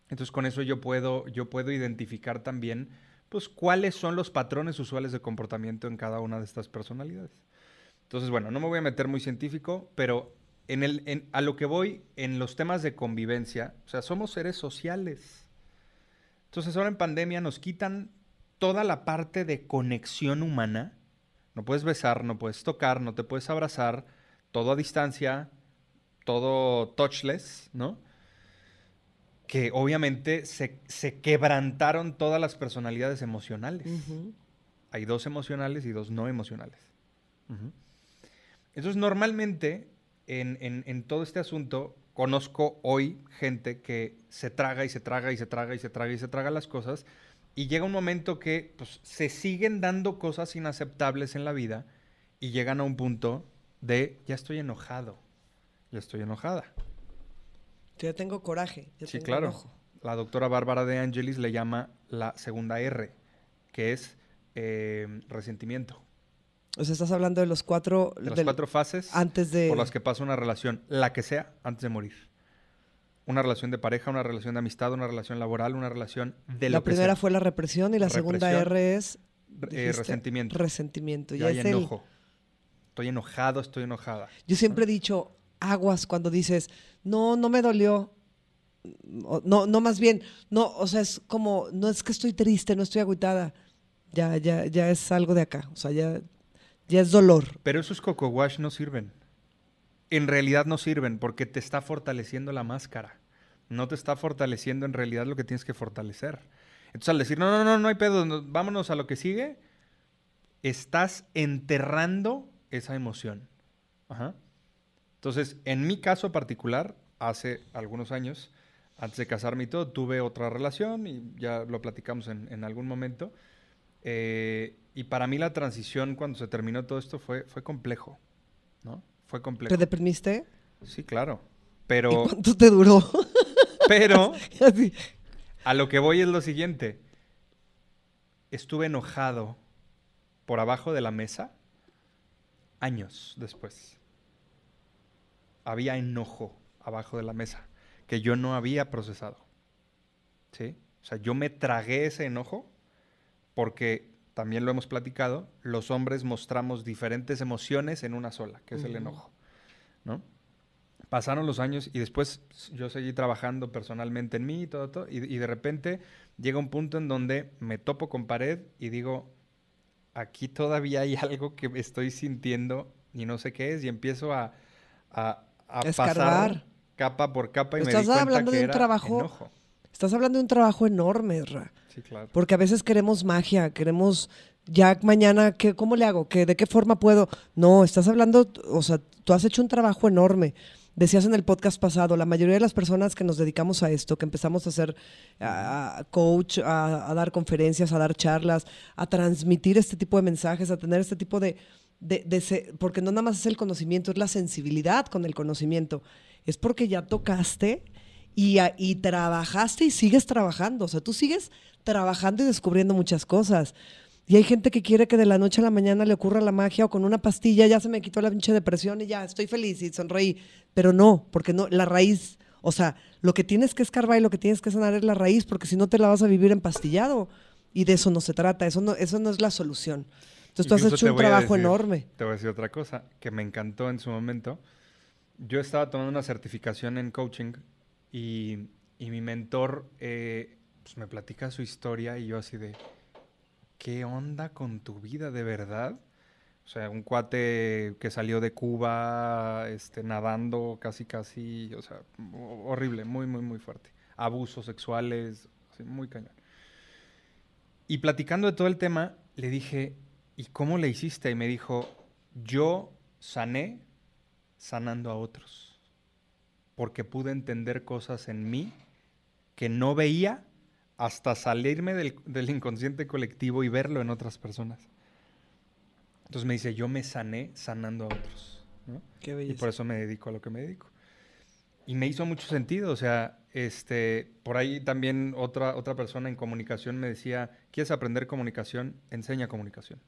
Entonces, con eso yo puedo, yo puedo identificar también pues cuáles son los patrones usuales de comportamiento en cada una de estas personalidades. Entonces, bueno, no me voy a meter muy científico, pero a lo que voy en los temas de convivencia, o sea, somos seres sociales. Entonces ahora en pandemia nos quitan toda la parte de conexión humana. No puedes besar, no puedes tocar, no te puedes abrazar, todo a distancia, todo touchless, ¿no? que obviamente se, quebrantaron todas las personalidades emocionales. Hay dos emocionales y dos no emocionales. Entonces, normalmente en, en todo este asunto, conozco hoy gente que se traga y se traga y se traga y se traga y se traga las cosas y llega un momento que pues, se siguen dando cosas inaceptables en la vida y llegan a un punto de ya estoy enojado, ya estoy enojada. Yo tengo coraje. sí, claro. La doctora Bárbara de Angelis le llama la segunda R, que es eh, resentimiento. O sea, estás hablando de los cuatro... las cuatro fases antes de... por las que pasa una relación, la que sea, antes de morir. Una relación de pareja, una relación de amistad, una relación laboral, una relación de La primera fue la represión y la segunda R es... Eh, resentimiento. Resentimiento. Ya, enojo. Estoy enojado, estoy enojada. Yo siempre he dicho, aguas cuando dices, no, no me dolió. No, no más bien, no, o sea, es como, no es que estoy triste, no estoy aguitada. Ya, ya, ya es algo de acá, o sea, ya, ya es dolor. Pero esos coco no sirven. En realidad no sirven porque te está fortaleciendo la máscara. No te está fortaleciendo en realidad lo que tienes que fortalecer. Entonces al decir, no, no, no, no hay pedo, vámonos a lo que sigue, estás enterrando esa emoción. Ajá. Entonces, en mi caso particular, hace algunos años, antes de casarme y todo, tuve otra relación y ya lo platicamos en, algún momento. Eh, y para mí la transición cuando se terminó todo esto fue, complejo, ¿no? Fue complejo. ¿Te deprimiste? Sí, claro. Pero, ¿Y ¿Cuánto te duró? [laughs] Pero [laughs] a lo que voy es lo siguiente. Estuve enojado por abajo de la mesa años después había enojo abajo de la mesa que yo no había procesado. ¿Sí? O sea, yo me tragué ese enojo porque también lo hemos platicado, los hombres mostramos diferentes emociones en una sola, que es el enojo, ¿no? Pasaron los años y después yo seguí trabajando personalmente en mí y todo, y, de repente llega un punto en donde me topo con pared y digo, aquí todavía hay algo que estoy sintiendo y no sé qué es, y empiezo a, a capa por capa y me hablando de un trabajo. Estás hablando de un trabajo enorme, Ra. Sí, claro. Porque a veces queremos magia, queremos ya mañana, ¿qué, ¿cómo le hago? ¿Qué, ¿De qué forma puedo? No, estás hablando, o sea, tú has hecho un trabajo enorme. Decías en el podcast pasado, la mayoría de las personas que nos dedicamos a esto, que empezamos a hacer a coach, a, dar conferencias, a dar charlas, a transmitir este tipo de mensajes, a tener este tipo de, porque no nada más es el conocimiento, es la sensibilidad con el conocimiento. Es porque ya tocaste y, trabajaste y sigues trabajando. O sea, tú sigues trabajando y descubriendo muchas cosas. Y hay gente que quiere que de la noche a la mañana le ocurra la magia o con una pastilla ya se me quitó la pinche depresión y ya estoy feliz y sonreí. Pero no, porque no, la raíz, o sea, lo que tienes que escarbar y lo que tienes que sanar es la raíz, porque si no te la vas a vivir empastillado. Y de eso no se trata, eso no, eso no es la solución. Entonces tú has hecho un trabajo enorme. Te voy a decir otra cosa que me encantó en su momento. Yo estaba tomando una certificación en coaching y, y mi mentor eh, pues, me platica su historia y yo así de, ¿qué onda con tu vida de verdad? O sea, un cuate que salió de Cuba este, nadando casi, casi, o sea, horrible, muy, muy, muy fuerte. Abusos sexuales, muy cañón. Y platicando de todo el tema, le dije, ¿y cómo le hiciste? Y me dijo, yo sané sanando a otros, porque pude entender cosas en mí que no veía hasta salirme del, inconsciente colectivo y verlo en otras personas. Entonces me dice, yo me sané sanando a otros. Qué Y por eso me dedico a lo que me dedico. Y me hizo mucho sentido, o sea, este, por ahí también otra, otra persona en comunicación me decía, ¿quieres aprender comunicación? Enseña comunicación.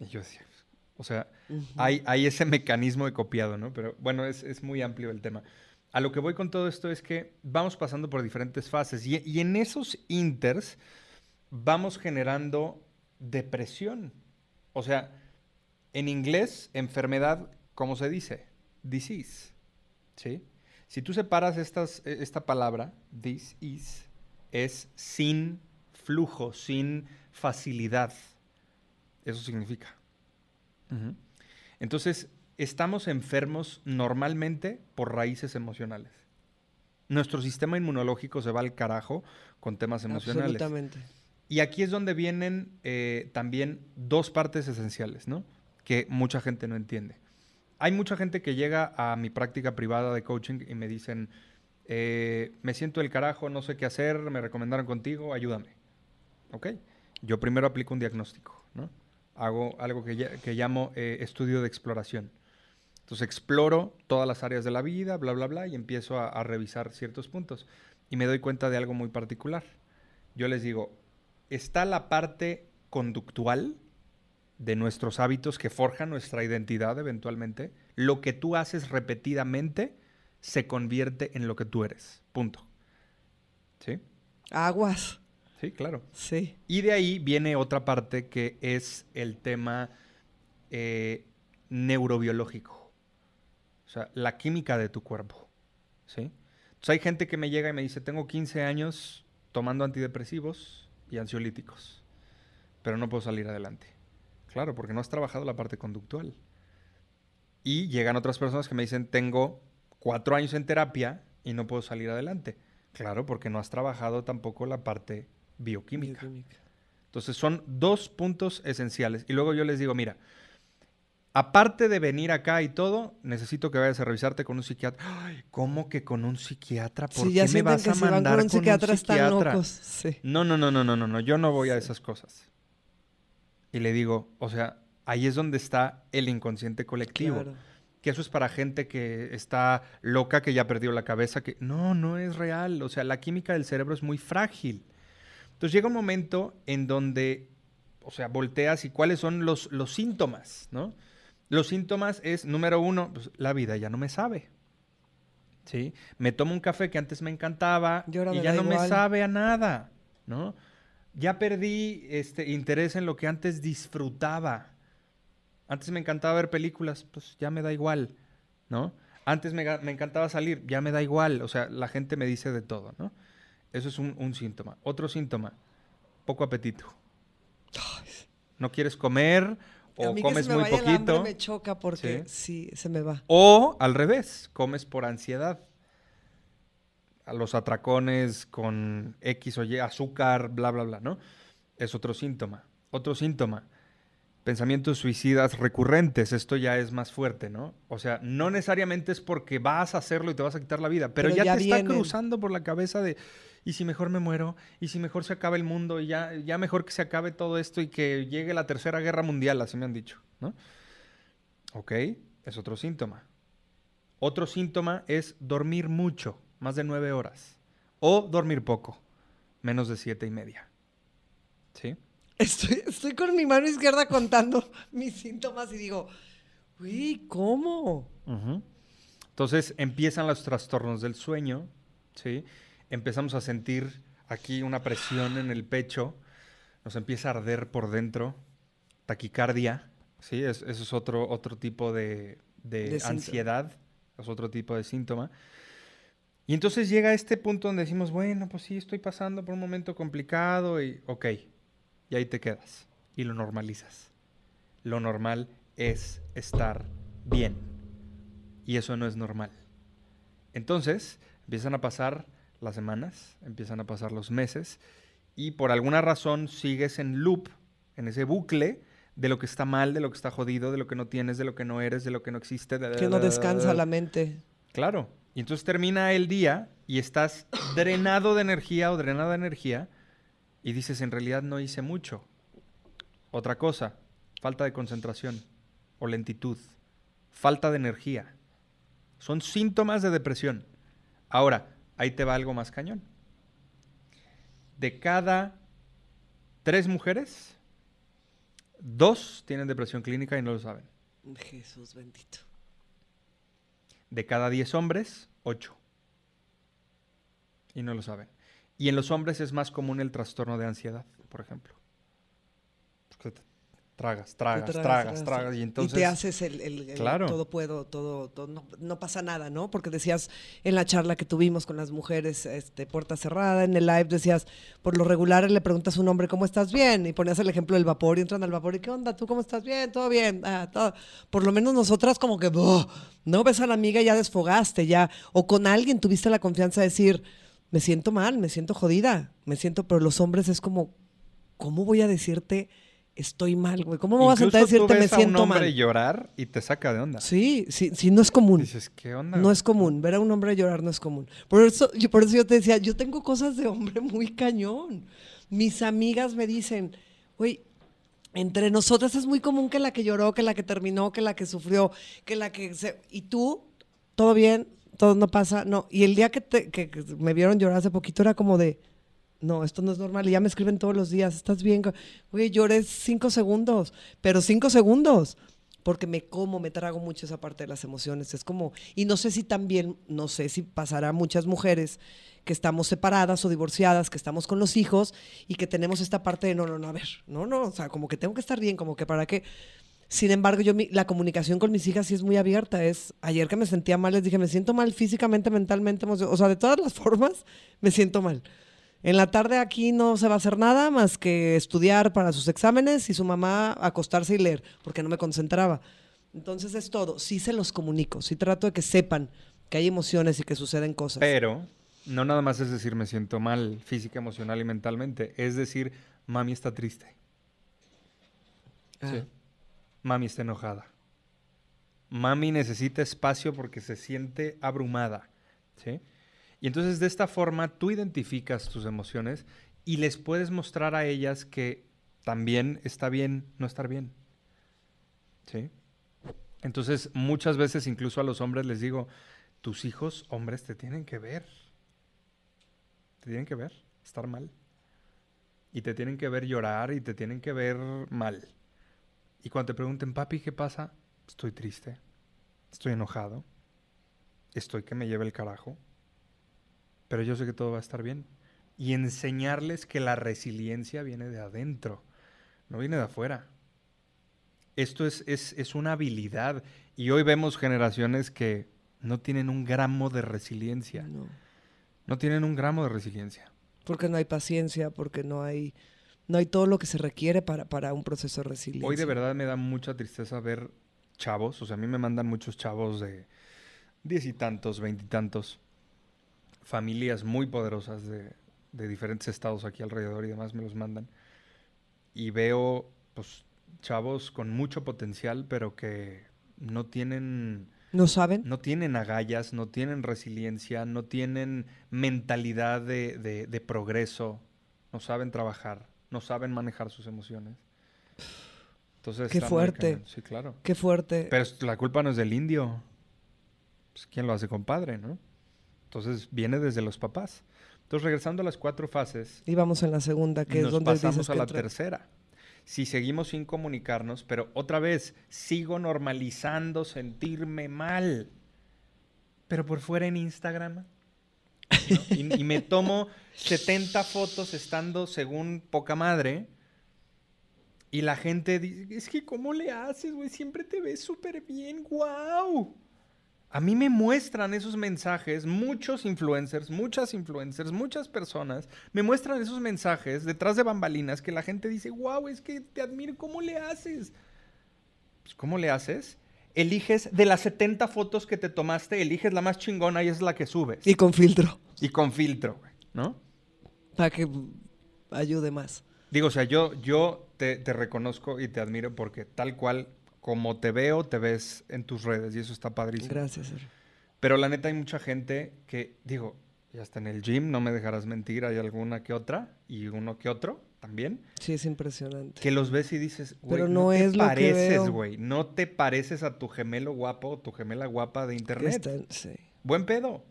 Y yo o sea, hay, ese mecanismo de copiado, ¿no? Pero bueno, es, muy amplio el tema. A lo que voy con todo esto es que vamos pasando por diferentes fases y, en esos inters vamos generando depresión. O sea, en inglés, enfermedad, ¿cómo se dice? Disease. ¿Sí? Si tú separas estas, e, esta palabra, this is, es sin flujo, sin facilidad. Eso significa. Entonces, estamos enfermos normalmente por raíces emocionales. Nuestro sistema inmunológico se va al carajo con temas emocionales. Absolutamente. Y aquí es donde vienen eh, también dos partes esenciales, ¿no? Que mucha gente no entiende. Hay mucha gente que llega a mi práctica privada de coaching y me dicen, eh, me siento el carajo, no sé qué hacer, me recomendaron contigo, ayúdame. ¿Ok? Yo primero aplico un diagnóstico, ¿no? hago algo que, llamo eh, estudio de exploración. Entonces exploro todas las áreas de la vida, bla, bla, bla, y empiezo a, a revisar ciertos puntos. Y me doy cuenta de algo muy particular. Yo les digo, está la parte conductual de nuestros hábitos que forjan nuestra identidad eventualmente. Lo que tú haces repetidamente se convierte en lo que tú eres. Punto. ¿Sí? Aguas. Sí, claro. Sí. Y de ahí viene otra parte que es el tema eh, neurobiológico. O sea, la química de tu cuerpo. ¿Sí? Entonces hay gente que me llega y me dice, tengo 15 años tomando antidepresivos y ansiolíticos, pero no puedo salir adelante. Claro, porque no has trabajado la parte conductual. Y llegan otras personas que me dicen, tengo cuatro años en terapia y no puedo salir adelante. Claro, porque no has trabajado tampoco la parte bioquímica. Entonces son dos puntos esenciales. Y luego yo les digo, mira, aparte de venir acá y todo, necesito que vayas a revisarte con un psiquiatra. Ay, ¿cómo que con un psiquiatra? ¿Por me vas a mandar con un psiquiatra? No, no, no, no, no, no, no, yo no voy a esas cosas. Y le digo, o sea, ahí es donde está el inconsciente colectivo. Que eso es para gente que está loca, que ya perdió la cabeza, que no, no es real. O sea, la química del cerebro es muy frágil. Entonces llega un momento en donde, o sea, volteas y cuáles son los, los síntomas, ¿no? Los síntomas es, número uno, pues, la vida ya no me sabe. ¿Sí? Me tomo un café que antes me encantaba y, ya no me sabe a nada, ¿no? Ya perdí este interés en lo que antes disfrutaba. Antes me encantaba ver películas, pues ya me da igual, ¿no? Antes me, me encantaba salir, ya me da igual. O sea, la gente me dice de todo, ¿no? Eso es un, síntoma. Otro síntoma, poco apetito. No quieres comer o comes muy poquito. me choca porque ¿Sí? se me va. O al revés, comes por ansiedad. A los atracones con X o Y, azúcar, bla, bla, bla, ¿no? Es otro síntoma. Otro síntoma, pensamientos suicidas recurrentes, esto ya es más fuerte, ¿no? O sea, no necesariamente es porque vas a hacerlo y te vas a quitar la vida, pero, ya, te está cruzando por la cabeza de, y si mejor me muero, y si mejor se acaba el mundo, y ya, ya mejor que se acabe todo esto y que llegue la tercera guerra mundial, así me han dicho, ¿no? Ok, es otro síntoma. Otro síntoma es dormir mucho, más de nueve horas, o dormir poco, menos de siete y media. ¿Sí? Estoy, estoy con mi mano izquierda contando [laughs] mis síntomas y digo, uy, ¿cómo? Entonces empiezan los trastornos del sueño, ¿sí? empezamos a sentir aquí una presión en el pecho, nos empieza a arder por dentro, taquicardia, ¿sí? eso es otro, otro tipo de, de, ansiedad, es otro tipo de síntoma. Y entonces llega este punto donde decimos, bueno, pues sí, estoy pasando por un momento complicado y ok, y ahí te quedas y lo normalizas. Lo normal es estar bien y eso no es normal. Entonces empiezan a pasar las semanas, empiezan a pasar los meses y por alguna razón sigues en loop, en ese bucle de lo que está mal, de lo que está jodido, de lo que no tienes, de lo que no eres, de lo que no existe. que no descansa la mente. Claro. Y entonces termina el día y estás drenado de energía o drenada de energía y dices, en realidad no hice mucho. Otra cosa, falta de concentración o lentitud, falta de energía. Son síntomas de depresión. Ahora, ahí te va algo más cañón. De cada tres mujeres, dos tienen depresión clínica y no lo saben. Jesús bendito. De cada diez hombres, ocho. Y no lo saben. Y en los hombres es más común el trastorno de ansiedad, por ejemplo tragas, tragas, tragas, tragas, Y, entonces, y te haces el, claro. todo puedo, todo, todo no, pasa nada, ¿no? Porque decías en la charla que tuvimos con las mujeres, este, puerta cerrada, en el live decías, por lo regular le preguntas a un hombre, ¿cómo estás bien? Y ponías el ejemplo del vapor y entran al vapor y, ¿qué onda? ¿Tú cómo estás bien? ¿Todo bien? Ah, todo. Por lo menos nosotras como que, no ves a la amiga, ya desfogaste, ya. O con alguien tuviste la confianza de decir, me siento mal, me siento jodida, me siento, pero los hombres es como, ¿cómo voy a decirte? estoy mal, güey. ¿Cómo me vas a sentar a decirte me siento mal? a un hombre llorar y te saca de onda. Sí, sí, sí, no es común. Dices, ¿qué onda? No es común. Ver a un hombre llorar no es común. Por eso, yo, por eso yo te decía, yo tengo cosas de hombre muy cañón. Mis amigas me dicen, güey, entre nosotras es muy común que la que lloró, que la que terminó, que la que sufrió, que la que Y tú, todo bien, todo no pasa, no. Y el día que me vieron llorar hace poquito era como de no, esto no es normal. Y ya me escriben todos los días, ¿estás bien? oye llores cinco segundos, pero cinco segundos. Porque me como, me trago mucho esa parte de las emociones. Es como, y no sé si también, no sé si pasará a muchas mujeres que estamos separadas o divorciadas, que estamos con los hijos y que tenemos esta parte de no, no, no, a ver, no, no, o sea, como que tengo que estar bien, como que para qué. Sin embargo, yo la comunicación con mis hijas sí es muy abierta. Es ayer que me sentía mal, les dije, me siento mal físicamente, mentalmente, o sea, de todas las [laughs] formas, me siento mal. En la tarde aquí no se va a hacer nada más que estudiar para sus exámenes y su mamá acostarse y leer, porque no me concentraba. Entonces es todo. Sí se los comunico, sí trato de que sepan que hay emociones y que suceden cosas. Pero no nada más es decir me siento mal física, emocional y mentalmente, es decir mami está triste. Mami está enojada. Mami necesita espacio porque se siente abrumada. ¿Sí? Y entonces de esta forma tú identificas tus emociones y les puedes mostrar a ellas que también está bien no estar bien. ¿Sí? Entonces muchas veces incluso a los hombres les digo, tus hijos hombres te tienen que ver. Te tienen que ver estar mal. Y te tienen que ver llorar y te tienen que ver mal. Y cuando te pregunten, papi, ¿qué pasa? Estoy triste. Estoy enojado. Estoy que me lleve el carajo pero yo sé que todo va a estar bien. Y enseñarles que la resiliencia viene de adentro, no viene de afuera. Esto es, es, una habilidad. Y hoy vemos generaciones que no tienen un gramo de resiliencia. No. tienen un gramo de resiliencia. Porque no hay paciencia, porque no hay no hay todo lo que se requiere para, para un proceso de resiliencia. Hoy de verdad me da mucha tristeza ver chavos, o sea, a mí me mandan muchos chavos de diez y tantos, veintitantos, familias muy poderosas de, diferentes estados aquí alrededor y demás me los mandan. Y veo, pues, chavos con mucho potencial, pero que no tienen... No saben. No tienen agallas, no tienen resiliencia, no tienen mentalidad de, de, progreso, no saben trabajar, no saben manejar sus emociones. Entonces, Qué fuerte. Sí, claro. Qué fuerte. Pero la culpa no es del indio. Pues, ¿Quién lo hace compadre, no? Entonces viene desde los papás. Entonces regresando a las cuatro fases. Y vamos en la segunda, que es donde pasamos a la tercera. Si seguimos sin comunicarnos, pero otra vez sigo normalizando sentirme mal, pero por fuera en Instagram. Y, me tomo 70 fotos estando según poca madre. Y la gente dice, es que ¿cómo le haces, güey? Siempre te ves súper bien, wow a mí me muestran esos mensajes, muchos influencers, muchas influencers, muchas personas, me muestran esos mensajes detrás de bambalinas que la gente dice, wow, es que te admiro, ¿cómo le haces? Pues, ¿cómo le haces? Eliges de las 70 fotos que te tomaste, eliges la más chingona y es la que subes. Y con filtro. Y con filtro, ¿no? Para que ayude más. Digo, o sea, yo, yo te, te reconozco y te admiro porque tal cual como te veo, te ves en tus redes y eso está padrísimo. Gracias, Pero la neta hay mucha gente que, digo, ya está en el gym, no me dejarás mentir, hay alguna que otra y uno que otro también. Sí, es impresionante. Que los ves y dices, güey, no, te pareces, güey, no te pareces a tu gemelo guapo o tu gemela guapa de internet. sí. Buen pedo,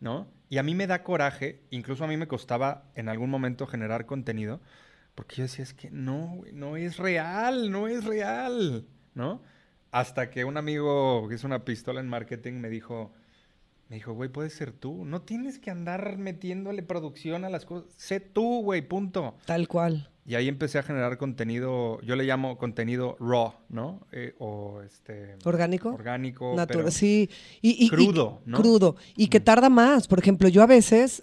¿no? Y a mí me da coraje, incluso a mí me costaba en algún momento generar contenido, porque yo decía, es que no, no es real, no es real, ¿no? Hasta que un amigo que es una pistola en marketing me dijo, me dijo, güey, puedes ser tú. No tienes que andar metiéndole producción a las cosas. Sé tú, güey, punto. Tal cual. Y ahí empecé a generar contenido, yo le llamo contenido raw, ¿no? Eh, o este... Orgánico. Orgánico. Natural, sí. Y, crudo, ¿no? Crudo. Y que tarda más. Por ejemplo, yo a veces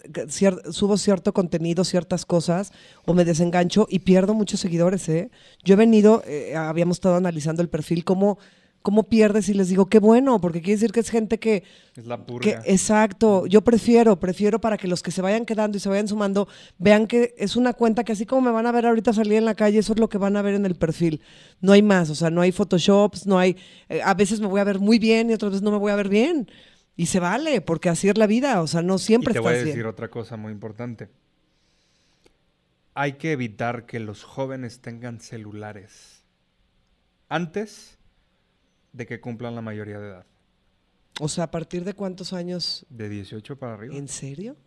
subo cierto contenido, ciertas cosas, o me desengancho y pierdo muchos seguidores, ¿eh? Yo he venido, eh, habíamos estado analizando el perfil, como ¿Cómo pierdes Y les digo qué bueno? Porque quiere decir que es gente que... Es la purga. exacto. Yo prefiero, prefiero para que los que se vayan quedando y se vayan sumando vean que es una cuenta que así como me van a ver ahorita salir en la calle, eso es lo que van a ver en el perfil. No hay más, o sea, no hay photoshops, no hay... Eh, a veces me voy a ver muy bien y otras veces no me voy a ver bien. Y se vale, porque así es la vida, o sea, no siempre y te voy a decir otra cosa muy importante. Hay que evitar que los jóvenes tengan celulares. Antes de que cumplan la mayoría de edad. O sea, ¿a partir de cuántos años? De 18 para arriba. ¿En serio?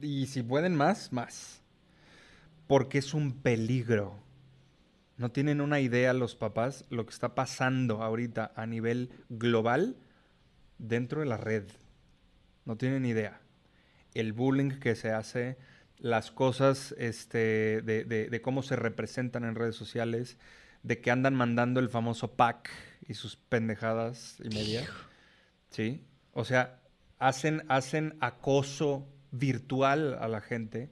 Y si pueden más, más. Porque es un peligro. No tienen una idea los papás lo que está pasando ahorita a nivel global dentro de la red. No tienen idea. El bullying que se hace, las cosas este, de, de cómo se representan en redes sociales, de que andan mandando el famoso pack y sus pendejadas y media. ¿Sí? O sea, hacen, hacen acoso virtual a la gente.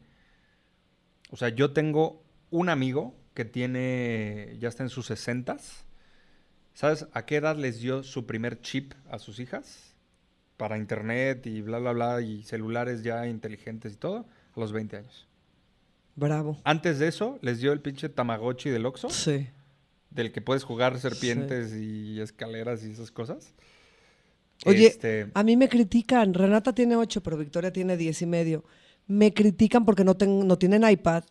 O sea, yo tengo un amigo que tiene, ya está en sus sesentas. ¿Sabes a qué edad les dio su primer chip a sus hijas? Para internet y bla, bla, bla, y celulares ya inteligentes y todo, a los 20 años. Bravo. Antes de eso, les dio el pinche Tamagotchi del Oxxo. Sí del que puedes jugar serpientes y escaleras y esas cosas. Oye, este, a mí me critican. Renata tiene 8, pero Victoria tiene 10 y medio. Me critican porque no, ten, no tienen iPad.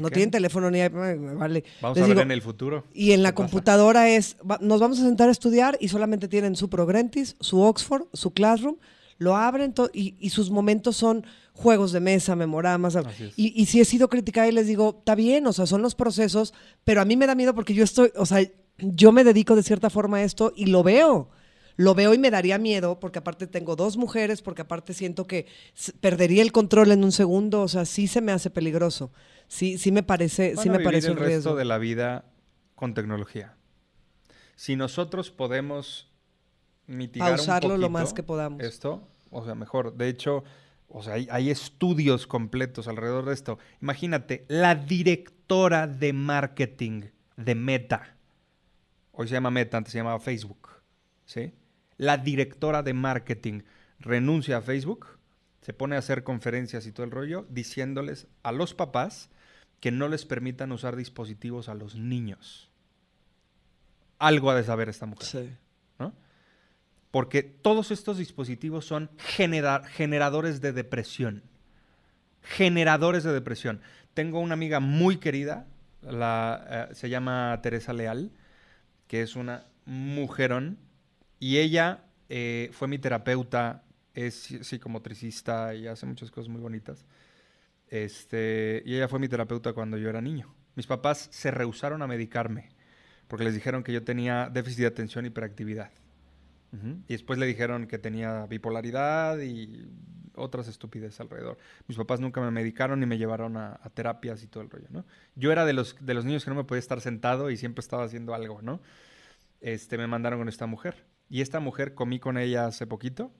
No tienen teléfono ni iPad. Vale. Vamos a ver en el futuro. Y en la computadora es, nos vamos a sentar a estudiar y solamente tienen su Progrentis, su Oxford, su Classroom lo abren y, sus momentos son juegos de mesa, memoramas. Y, si he sido criticada y les digo, está bien, o sea, son los procesos, pero a mí me da miedo porque yo estoy, o sea, yo me dedico de cierta forma a esto y lo veo. Lo veo y me daría miedo porque aparte tengo dos mujeres, porque aparte siento que perdería el control en un segundo, o sea, sí se me hace peligroso. Sí, sí me parece, sí me parece un el resto de la vida con tecnología. Si nosotros podemos mitigar un lo más que podamos. Esto o sea, mejor. De hecho, o sea, hay, estudios completos alrededor de esto. Imagínate, la directora de marketing de Meta, hoy se llama Meta, antes se llamaba Facebook, ¿sí? La directora de marketing renuncia a Facebook, se pone a hacer conferencias y todo el rollo, diciéndoles a los papás que no les permitan usar dispositivos a los niños. Algo ha de saber esta mujer. Sí. ¿no? porque todos estos dispositivos son generadores de depresión. Generadores de depresión. Tengo una amiga muy querida, la, eh, se llama Teresa Leal, que es una mujerón, y ella eh, fue mi terapeuta, es psicomotricista y hace muchas cosas muy bonitas. Este, y ella fue mi terapeuta cuando yo era niño. Mis papás se rehusaron a medicarme porque les dijeron que yo tenía déficit de atención y hiperactividad. Y después le dijeron que tenía bipolaridad y otras estupideces alrededor. Mis papás nunca me medicaron ni me llevaron a, terapias y todo el rollo, ¿no? Yo era de los, de los niños que no me podía estar sentado y siempre estaba haciendo algo, ¿no? Este, me mandaron con esta mujer. Y esta mujer comí con ella hace poquito.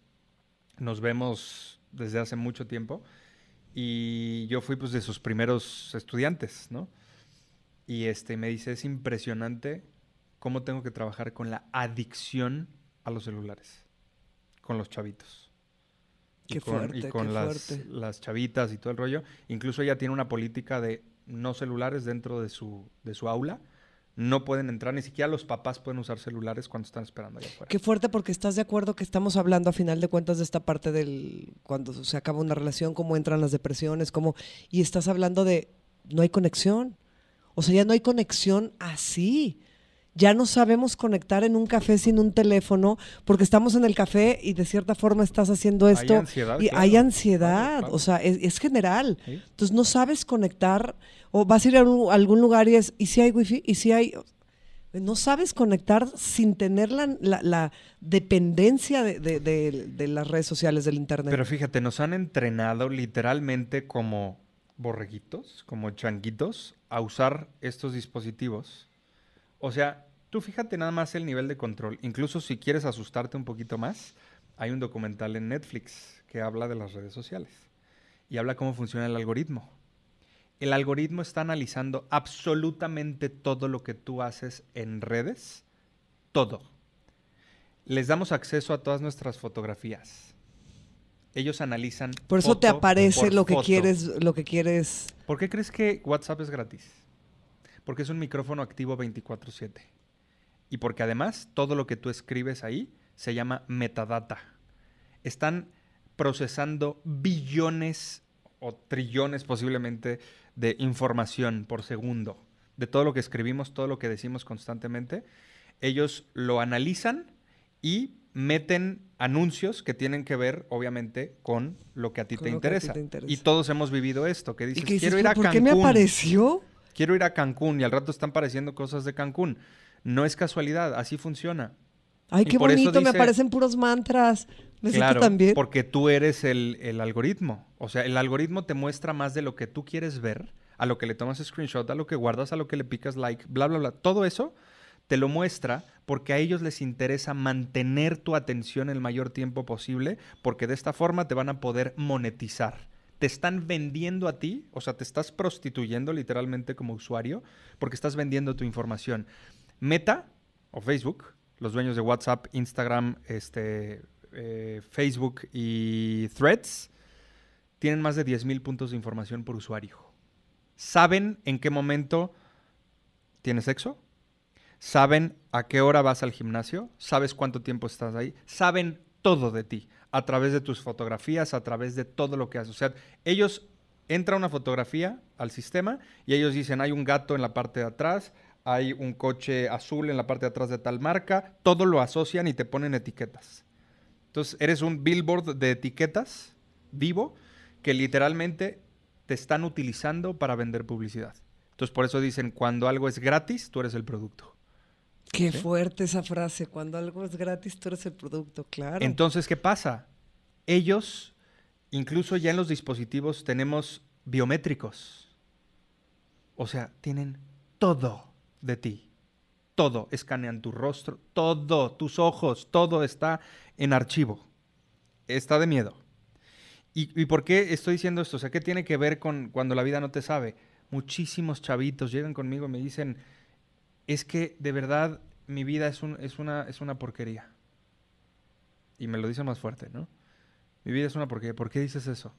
Nos vemos desde hace mucho tiempo. Y yo fui pues de sus primeros estudiantes, ¿no? Y este, me dice, es impresionante cómo tengo que trabajar con la adicción a los celulares con los chavitos. Qué con, fuerte, y con las, chavitas y todo el rollo. Incluso ella tiene una política de no celulares dentro de su, de su aula. No pueden entrar, ni siquiera los papás pueden usar celulares cuando están esperando allá afuera. Qué fuerte, porque estás de acuerdo que estamos hablando a final de cuentas de esta parte del cuando se acaba una relación, cómo entran las depresiones, cómo. Y estás hablando de no hay conexión. O sea, ya no hay conexión así ya no sabemos conectar en un café sin un teléfono, porque estamos en el café y de cierta forma estás haciendo esto. Y hay ansiedad, o sea, es, general. Entonces no sabes conectar, o vas a ir a, algún lugar y es, ¿y si hay wifi? ¿Y si hay...? No sabes conectar sin tener la, dependencia de, de, las redes sociales, del Internet. Pero fíjate, nos han entrenado literalmente como borreguitos, como changuitos, a usar estos dispositivos o sea, tú fíjate nada más el nivel de control. Incluso si quieres asustarte un poquito más, hay un documental en Netflix que habla de las redes sociales y habla cómo funciona el algoritmo. El algoritmo está analizando absolutamente todo lo que tú haces en redes, todo. Les damos acceso a todas nuestras fotografías. Ellos analizan. Por eso te aparece lo que quieres, lo que quieres. ¿Por qué crees que WhatsApp es gratis? Porque es un micrófono activo 24/7. Y porque además todo lo que tú escribes ahí se llama metadata. Están procesando billones o trillones posiblemente de información por segundo. De todo lo que escribimos, todo lo que decimos constantemente. Ellos lo analizan y meten anuncios que tienen que ver, obviamente, con lo que a ti, te interesa. Y todos hemos vivido esto, que dices, quiero ir a ¿Por qué me apareció? quiero ir a Cancún y al rato están apareciendo cosas de Cancún. No es casualidad, así funciona. Ay, qué bonito, me aparecen puros mantras. claro, porque tú eres el, el, algoritmo. O sea, el algoritmo te muestra más de lo que tú quieres ver, a lo que le tomas screenshot, a lo que guardas, a lo que le picas like, bla, bla, bla. Todo eso te lo muestra porque a ellos les interesa mantener tu atención el mayor tiempo posible, porque de esta forma te van a poder monetizar te están vendiendo a ti, o sea, te estás prostituyendo literalmente como usuario porque estás vendiendo tu información. Meta o Facebook, los dueños de WhatsApp, Instagram, este, eh, Facebook y Threads, tienen más de 10.000 puntos de información por usuario. Saben en qué momento tienes sexo, saben a qué hora vas al gimnasio, sabes cuánto tiempo estás ahí, saben todo de ti a través de tus fotografías, a través de todo lo que haces. ellos entra una fotografía al sistema y ellos dicen, hay un gato en la parte de atrás, hay un coche azul en la parte de atrás de tal marca, todo lo asocian y te ponen etiquetas. Entonces, eres un billboard de etiquetas vivo que literalmente te están utilizando para vender publicidad. Entonces, por eso dicen, cuando algo es gratis, tú eres el producto. Qué fuerte esa frase, cuando algo es gratis tú eres el producto, claro. Entonces, ¿qué pasa? Ellos, incluso ya en los dispositivos tenemos biométricos. O sea, tienen todo de ti. Todo, escanean tu rostro, todo, tus ojos, todo está en archivo. Está de miedo. ¿Y, ¿Y, por qué estoy diciendo esto? O sea, ¿qué tiene que ver con cuando la vida no te sabe? Muchísimos chavitos llegan conmigo y me dicen, es que de verdad mi vida es, es, una, es una porquería. Y me lo dice más fuerte, ¿no? Mi vida es una porquería. ¿Por qué dices eso?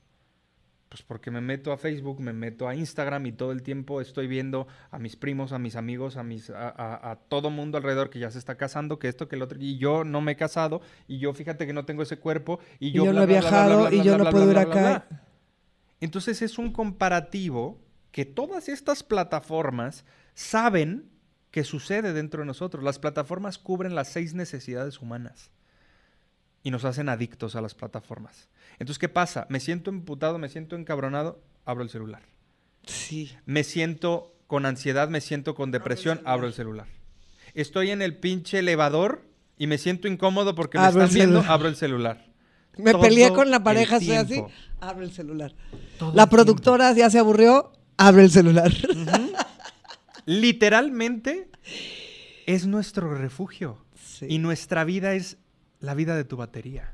Pues porque me meto a Facebook, me meto a Instagram y todo el tiempo estoy viendo a mis primos, a mis amigos, a, mis, a, todo mundo alrededor que ya se está casando, que esto, que el otro. Y yo no me he casado, y yo fíjate que no tengo ese cuerpo, y yo, no he viajado, y yo no puedo ir acá. Entonces es un comparativo que todas estas plataformas saben que sucede dentro de nosotros. Las plataformas cubren las seis necesidades humanas y nos hacen adictos a las plataformas. Entonces, ¿qué pasa? Me siento emputado, me siento encabronado, abro el celular. Sí. Me siento con ansiedad, me siento con depresión, abro el celular. Estoy en el pinche elevador y me siento incómodo porque me están viendo, abro el celular. [laughs] Me peleé con la pareja, soy así, abro el celular. la productora ya se aburrió, abro el celular literalmente es nuestro refugio. Y nuestra vida es la vida de tu batería.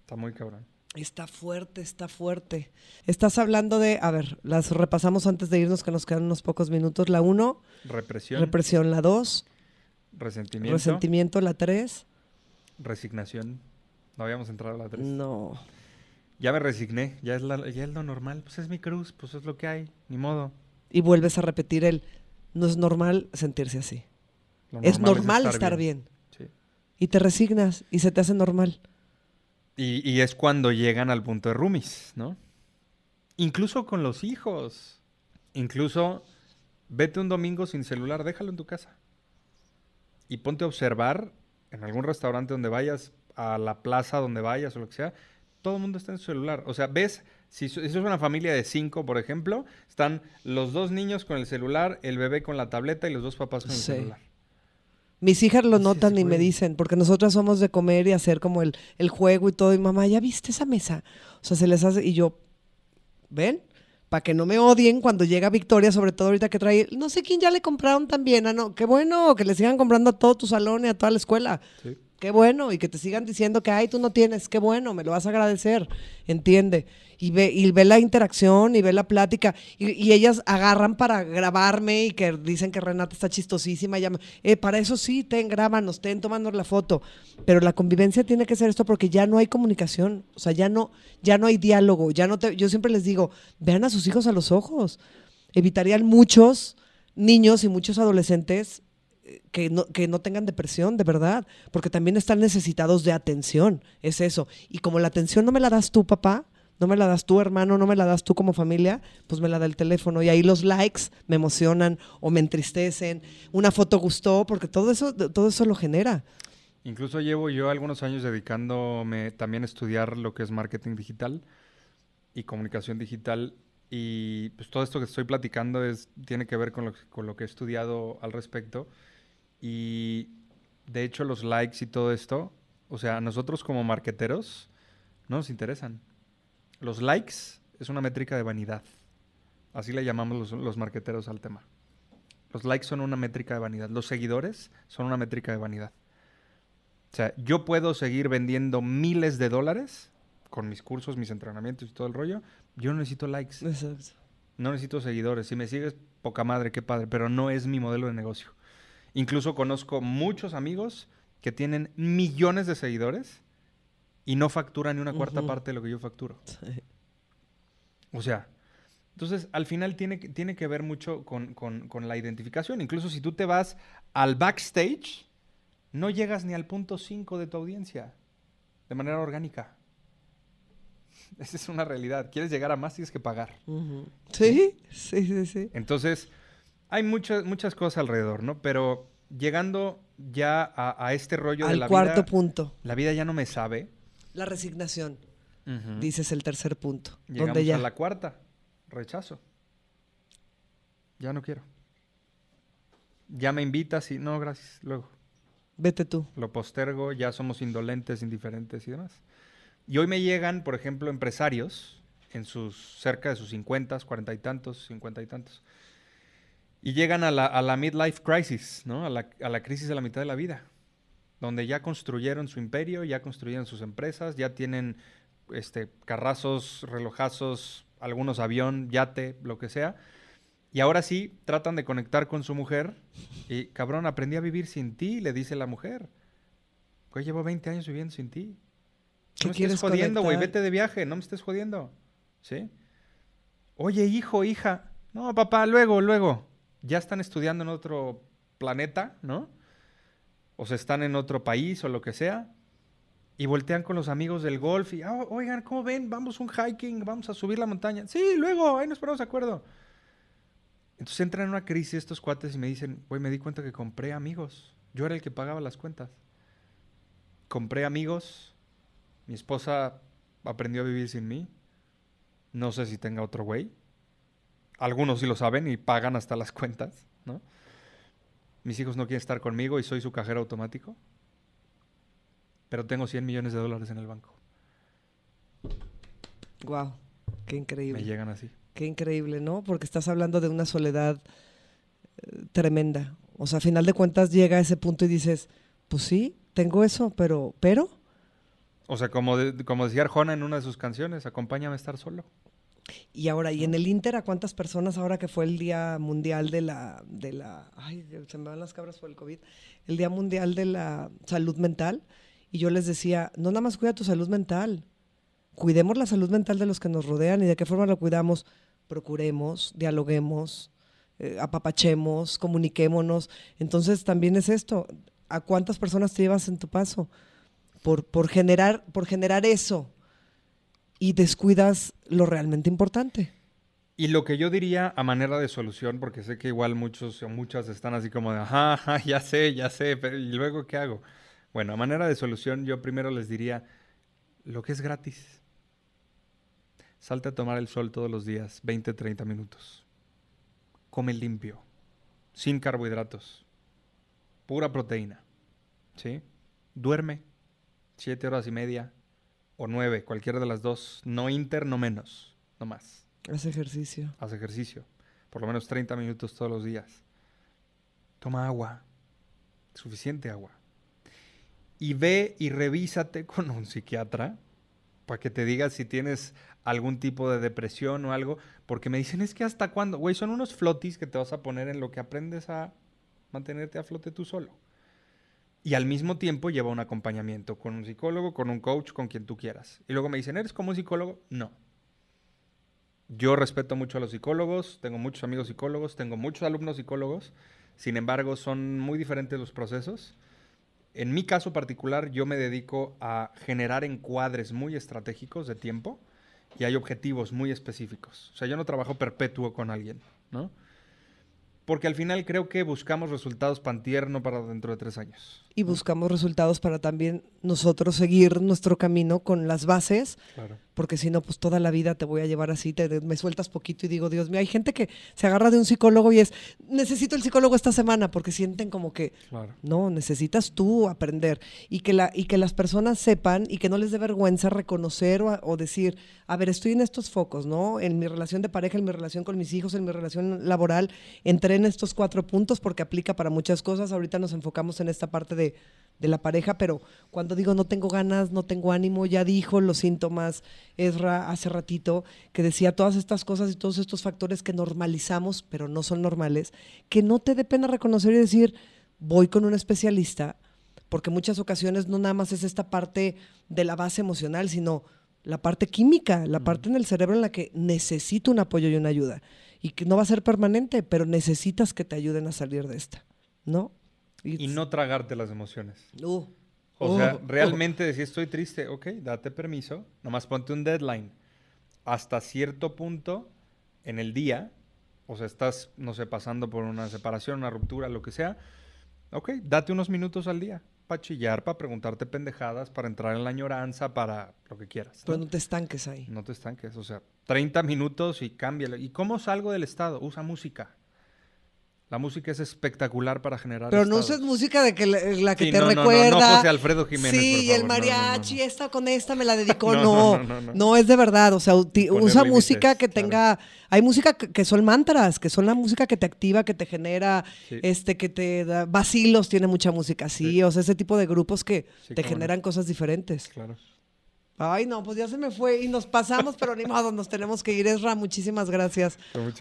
Está muy cabrón. Está fuerte, está fuerte. Estás hablando de, a ver, las repasamos antes de irnos, que nos quedan unos pocos minutos. La 1. Represión. Represión. La dos Resentimiento. Resentimiento. La tres Resignación. No habíamos entrado a la tres No. Ya me resigné, ya es, ya es lo normal. Pues es mi cruz, pues es lo que hay, ni modo y vuelves a repetir el, no es normal sentirse así. es normal estar, bien. Y te resignas y se te hace normal. Y, y es cuando llegan al punto de rumis, ¿no? Incluso con los hijos. Incluso vete un domingo sin celular, déjalo en tu casa. Y ponte a observar en algún restaurante donde vayas, a la plaza donde vayas o lo que sea, todo el mundo está en su celular. O sea, ves si, eso es una familia de cinco, por ejemplo, están los dos niños con el celular, el bebé con la tableta y los dos papás con el celular. Mis hijas lo notan y me dicen, porque nosotras somos de comer y hacer como el, el juego y todo, y mamá, ¿ya viste esa mesa? O sea, se les hace, y yo, ¿ven? para que no me odien cuando llega Victoria, sobre todo ahorita que trae, no sé quién ya le compraron también, ah, no, qué bueno, que le sigan comprando a todo tu salón y a toda la escuela. Sí qué bueno, y que te sigan diciendo que, ay, tú no tienes, qué bueno, me lo vas a agradecer, entiende. Y ve, y ve la interacción y ve la plática, y, ellas agarran para grabarme y que dicen que Renata está chistosísima, y eh, para eso sí, ten, grábanos, ten, tomándonos la foto, pero la convivencia tiene que ser esto porque ya no hay comunicación, o sea, ya no, ya no hay diálogo, ya no te, yo siempre les digo, vean a sus hijos a los ojos, evitarían muchos niños y muchos adolescentes que no, tengan depresión, de verdad, porque también están necesitados de atención, es eso. Y como la atención no me la das tú, papá, no me la das tú, hermano, no me la das tú como familia, pues me la da el teléfono. Y ahí los likes me emocionan o me entristecen. Una foto gustó, porque todo eso, todo eso lo genera. Incluso llevo yo algunos años dedicándome también a estudiar lo que es marketing digital y comunicación digital. Y pues todo esto que estoy platicando tiene que ver con lo que he estudiado al respecto. Y de hecho los likes y todo esto, o sea, a nosotros como marqueteros no nos interesan. Los likes es una métrica de vanidad. Así le llamamos los, los marqueteros al tema. Los likes son una métrica de vanidad. Los seguidores son una métrica de vanidad. O sea, yo puedo seguir vendiendo miles de dólares con mis cursos, mis entrenamientos y todo el rollo. Yo no necesito likes. No necesito seguidores. Si me sigues, poca madre, qué padre. Pero no es mi modelo de negocio. Incluso conozco muchos amigos que tienen millones de seguidores y no facturan ni una cuarta parte de lo que yo facturo. O sea, entonces al final tiene, tiene que ver mucho con, la identificación. Incluso si tú te vas al backstage, no llegas ni al punto 5 de tu audiencia de manera orgánica. [laughs] Esa es una realidad. Quieres llegar a más, tienes que pagar. ¿Sí? sí, sí, sí. Entonces, hay muchas, muchas cosas alrededor, ¿no? Pero llegando ya a, este rollo de la cuarto punto. La vida ya no me sabe. La resignación. Dices el tercer punto. Llegamos donde a la cuarta. Rechazo. Ya no quiero. Ya me invitas y no, gracias. Luego. Vete tú. Lo postergo, ya somos indolentes, indiferentes y demás. Y hoy me llegan, por ejemplo, empresarios en sus cerca de sus 50, cuarenta y tantos, cincuenta y tantos, y llegan a la, midlife crisis, ¿no? A la, crisis de la mitad de la vida, donde ya construyeron su imperio, ya construyeron sus empresas, ya tienen este, carrazos, relojazos, algunos avión, yate, lo que sea. Y ahora sí, tratan de conectar con su mujer. Y cabrón, aprendí a vivir sin ti, le dice la mujer. Pues llevo 20 años viviendo sin ti. No me estés jodiendo, güey. Vete de viaje, no me estés jodiendo. ¿Sí? Oye, hijo, hija. No, papá, luego, luego ya están estudiando en otro planeta, ¿no? O se están en otro país o lo que sea, y voltean con los amigos del golf y, ah, oigan, ¿cómo ven? Vamos un hiking, vamos a subir la montaña. Sí, luego, ahí nos ponemos de acuerdo. Entonces entran en una crisis estos cuates y me dicen, güey, me di cuenta que compré amigos. Yo era el que pagaba las cuentas. Compré amigos, mi esposa aprendió a vivir sin mí. No sé si tenga otro güey algunos sí lo saben y pagan hasta las [laughs] cuentas, ¿no? Mis hijos no quieren estar conmigo y soy su cajero automático, pero tengo 100 millones de dólares en el banco. Wow, qué increíble. Me llegan así. Qué increíble, ¿no? Porque estás hablando de una soledad eh, tremenda. O sea, a final de cuentas llega a ese punto y dices, pues sí, tengo eso, pero, pero. O sea, como decía Arjona en una de sus canciones, acompáñame a estar solo. Y ahora, ¿y en el Inter a cuántas personas ahora que fue el Día Mundial de la, ay, se me van las cabras por el COVID, el Día Mundial de la Salud Mental? Y yo les decía, no nada más cuida tu salud mental, cuidemos la salud mental de los que nos rodean y de qué forma la cuidamos, procuremos, dialoguemos, eh, apapachemos, comuniquémonos. Entonces también es esto, ¿a cuántas personas te llevas en tu paso? Por, por, generar, por generar eso, y descuidas lo realmente importante. Y lo que yo diría a manera de solución, porque sé que igual muchos o muchas están así como de, ajá, [laughs] ya sé, ya sé, pero ¿y luego qué hago? Bueno, a manera de solución yo primero les diría, lo que es gratis. Salta a tomar el sol todos los días, 20, 30 minutos. Come limpio, sin carbohidratos, pura proteína. ¿Sí? Duerme, 7 horas y media, o nueve, cualquiera de las dos. No inter, no menos, no más. Haz ejercicio. Haz ejercicio. Por lo menos 30 minutos todos los días. Toma agua. Suficiente agua. Y ve y revísate con un psiquiatra para que te diga si tienes algún tipo de depresión o algo. Porque me dicen, es que hasta cuándo, güey, son unos flotis que te vas a poner en lo que aprendes a mantenerte a flote tú solo y al mismo tiempo lleva un acompañamiento con un psicólogo, con un coach, con quien tú quieras. Y luego me dicen, ¿eres como un psicólogo? No. Yo respeto mucho a los psicólogos, tengo muchos amigos psicólogos, tengo muchos alumnos psicólogos, sin embargo son muy diferentes los procesos. En mi caso particular yo me dedico a generar encuadres muy estratégicos de tiempo y hay objetivos muy específicos. O sea, yo no trabajo perpetuo con alguien, ¿no? Porque al final creo que buscamos resultados pan tierno para dentro de tres años. Y buscamos resultados para también nosotros seguir nuestro camino con las bases. Claro. Porque si no, pues toda la vida te voy a llevar así, me sueltas poquito y digo, Dios mío, hay gente que se agarra de un psicólogo y es, necesito el psicólogo esta semana, porque sienten como que, no, necesitas tú aprender. Y que, la, y que las personas sepan y que no les dé vergüenza reconocer o, o decir, a ver, estoy en estos focos, ¿no? En mi relación de pareja, en mi relación con mis hijos, en mi relación laboral, entre en estos cuatro puntos porque aplica para muchas cosas. Ahorita nos enfocamos en esta parte de, de la pareja, pero cuando digo no tengo ganas, no tengo ánimo, ya dijo los síntomas Ezra hace ratito, que decía todas estas cosas y todos estos factores que normalizamos, pero no son normales, que no te dé pena reconocer y decir, voy con un especialista, porque muchas ocasiones no nada más es esta parte de la base emocional, sino la parte química, la parte en el cerebro en la que necesito un apoyo y una ayuda y que no va a ser permanente, pero necesitas que te ayuden a salir de esta, ¿no? Y no tragarte las emociones. Uh, o sea, uh, uh. realmente decir estoy triste, ok, date permiso, nomás ponte un deadline. Hasta cierto punto en el día, o sea, estás, no sé, pasando por una separación, una ruptura, lo que sea, Ok, date unos minutos al día para chillar, para preguntarte pendejadas, para entrar en la añoranza, para lo que quieras. Pero no te estanques ahí. No te estanques, o sea, 30 minutos y cámbialo. ¿Y cómo salgo del estado? Usa música. La música es espectacular para generar. Pero no es música de que la, eh, que te recuerda. No, no, Alfredo Jiménez. Sí, el mariachi, esta con esta me la dedicó. [laughs] no, no, no, es de verdad. O sea, usa música que tenga. Hay música que, son mantras, que son la música que te activa, que te genera, este, que te da. Vacilos tiene mucha música, así. O sea, ese tipo de grupos que te generan cosas diferentes. Claro. Ay, no, pues ya se me fue y nos pasamos, pero ni modo, nos tenemos que ir. Esra, muchísimas gracias.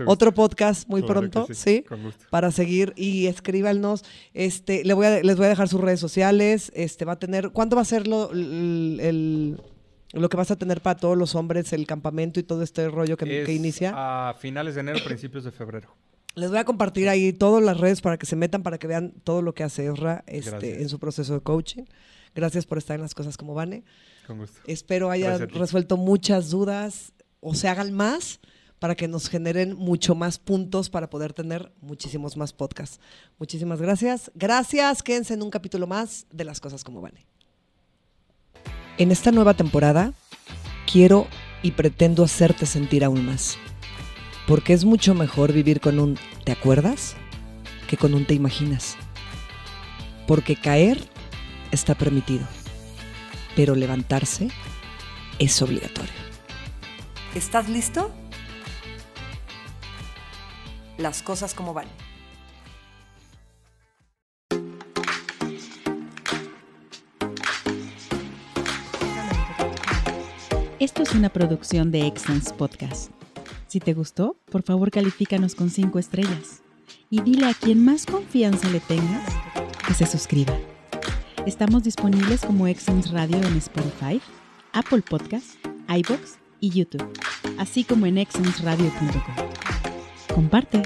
Otro podcast muy pronto, ¿sí? Para seguir y escríbanos. Este, le voy a, les voy a dejar sus redes sociales. Este, va a tener, ¿cuándo va a ser lo, que vas a tener para todos los hombres, el campamento y todo este rollo que, inicia? A finales de enero, principios de febrero. Les voy a compartir ahí todas las redes para que se metan, para que vean todo lo que hace Esra este, en su proceso de coaching. Gracias por estar en las cosas como Vane. Espero haya resuelto muchas dudas o se hagan más para que nos generen mucho más puntos para poder tener muchísimos más podcasts. Muchísimas gracias. Gracias. Quédense en un capítulo más de Las Cosas como vale. En esta nueva temporada quiero y pretendo hacerte sentir aún más. Porque es mucho mejor vivir con un ¿te acuerdas? que con un ¿te imaginas? Porque caer está permitido pero levantarse es obligatorio. ¿Estás listo? Las cosas como van. Esto es una producción de Excellence Podcast. Si te gustó, por favor califícanos con 5 estrellas y dile a quien más confianza le tengas que se suscriba. Estamos disponibles como Exxons Radio en Spotify, Apple Podcasts, iBox y YouTube, así como en público Comparte.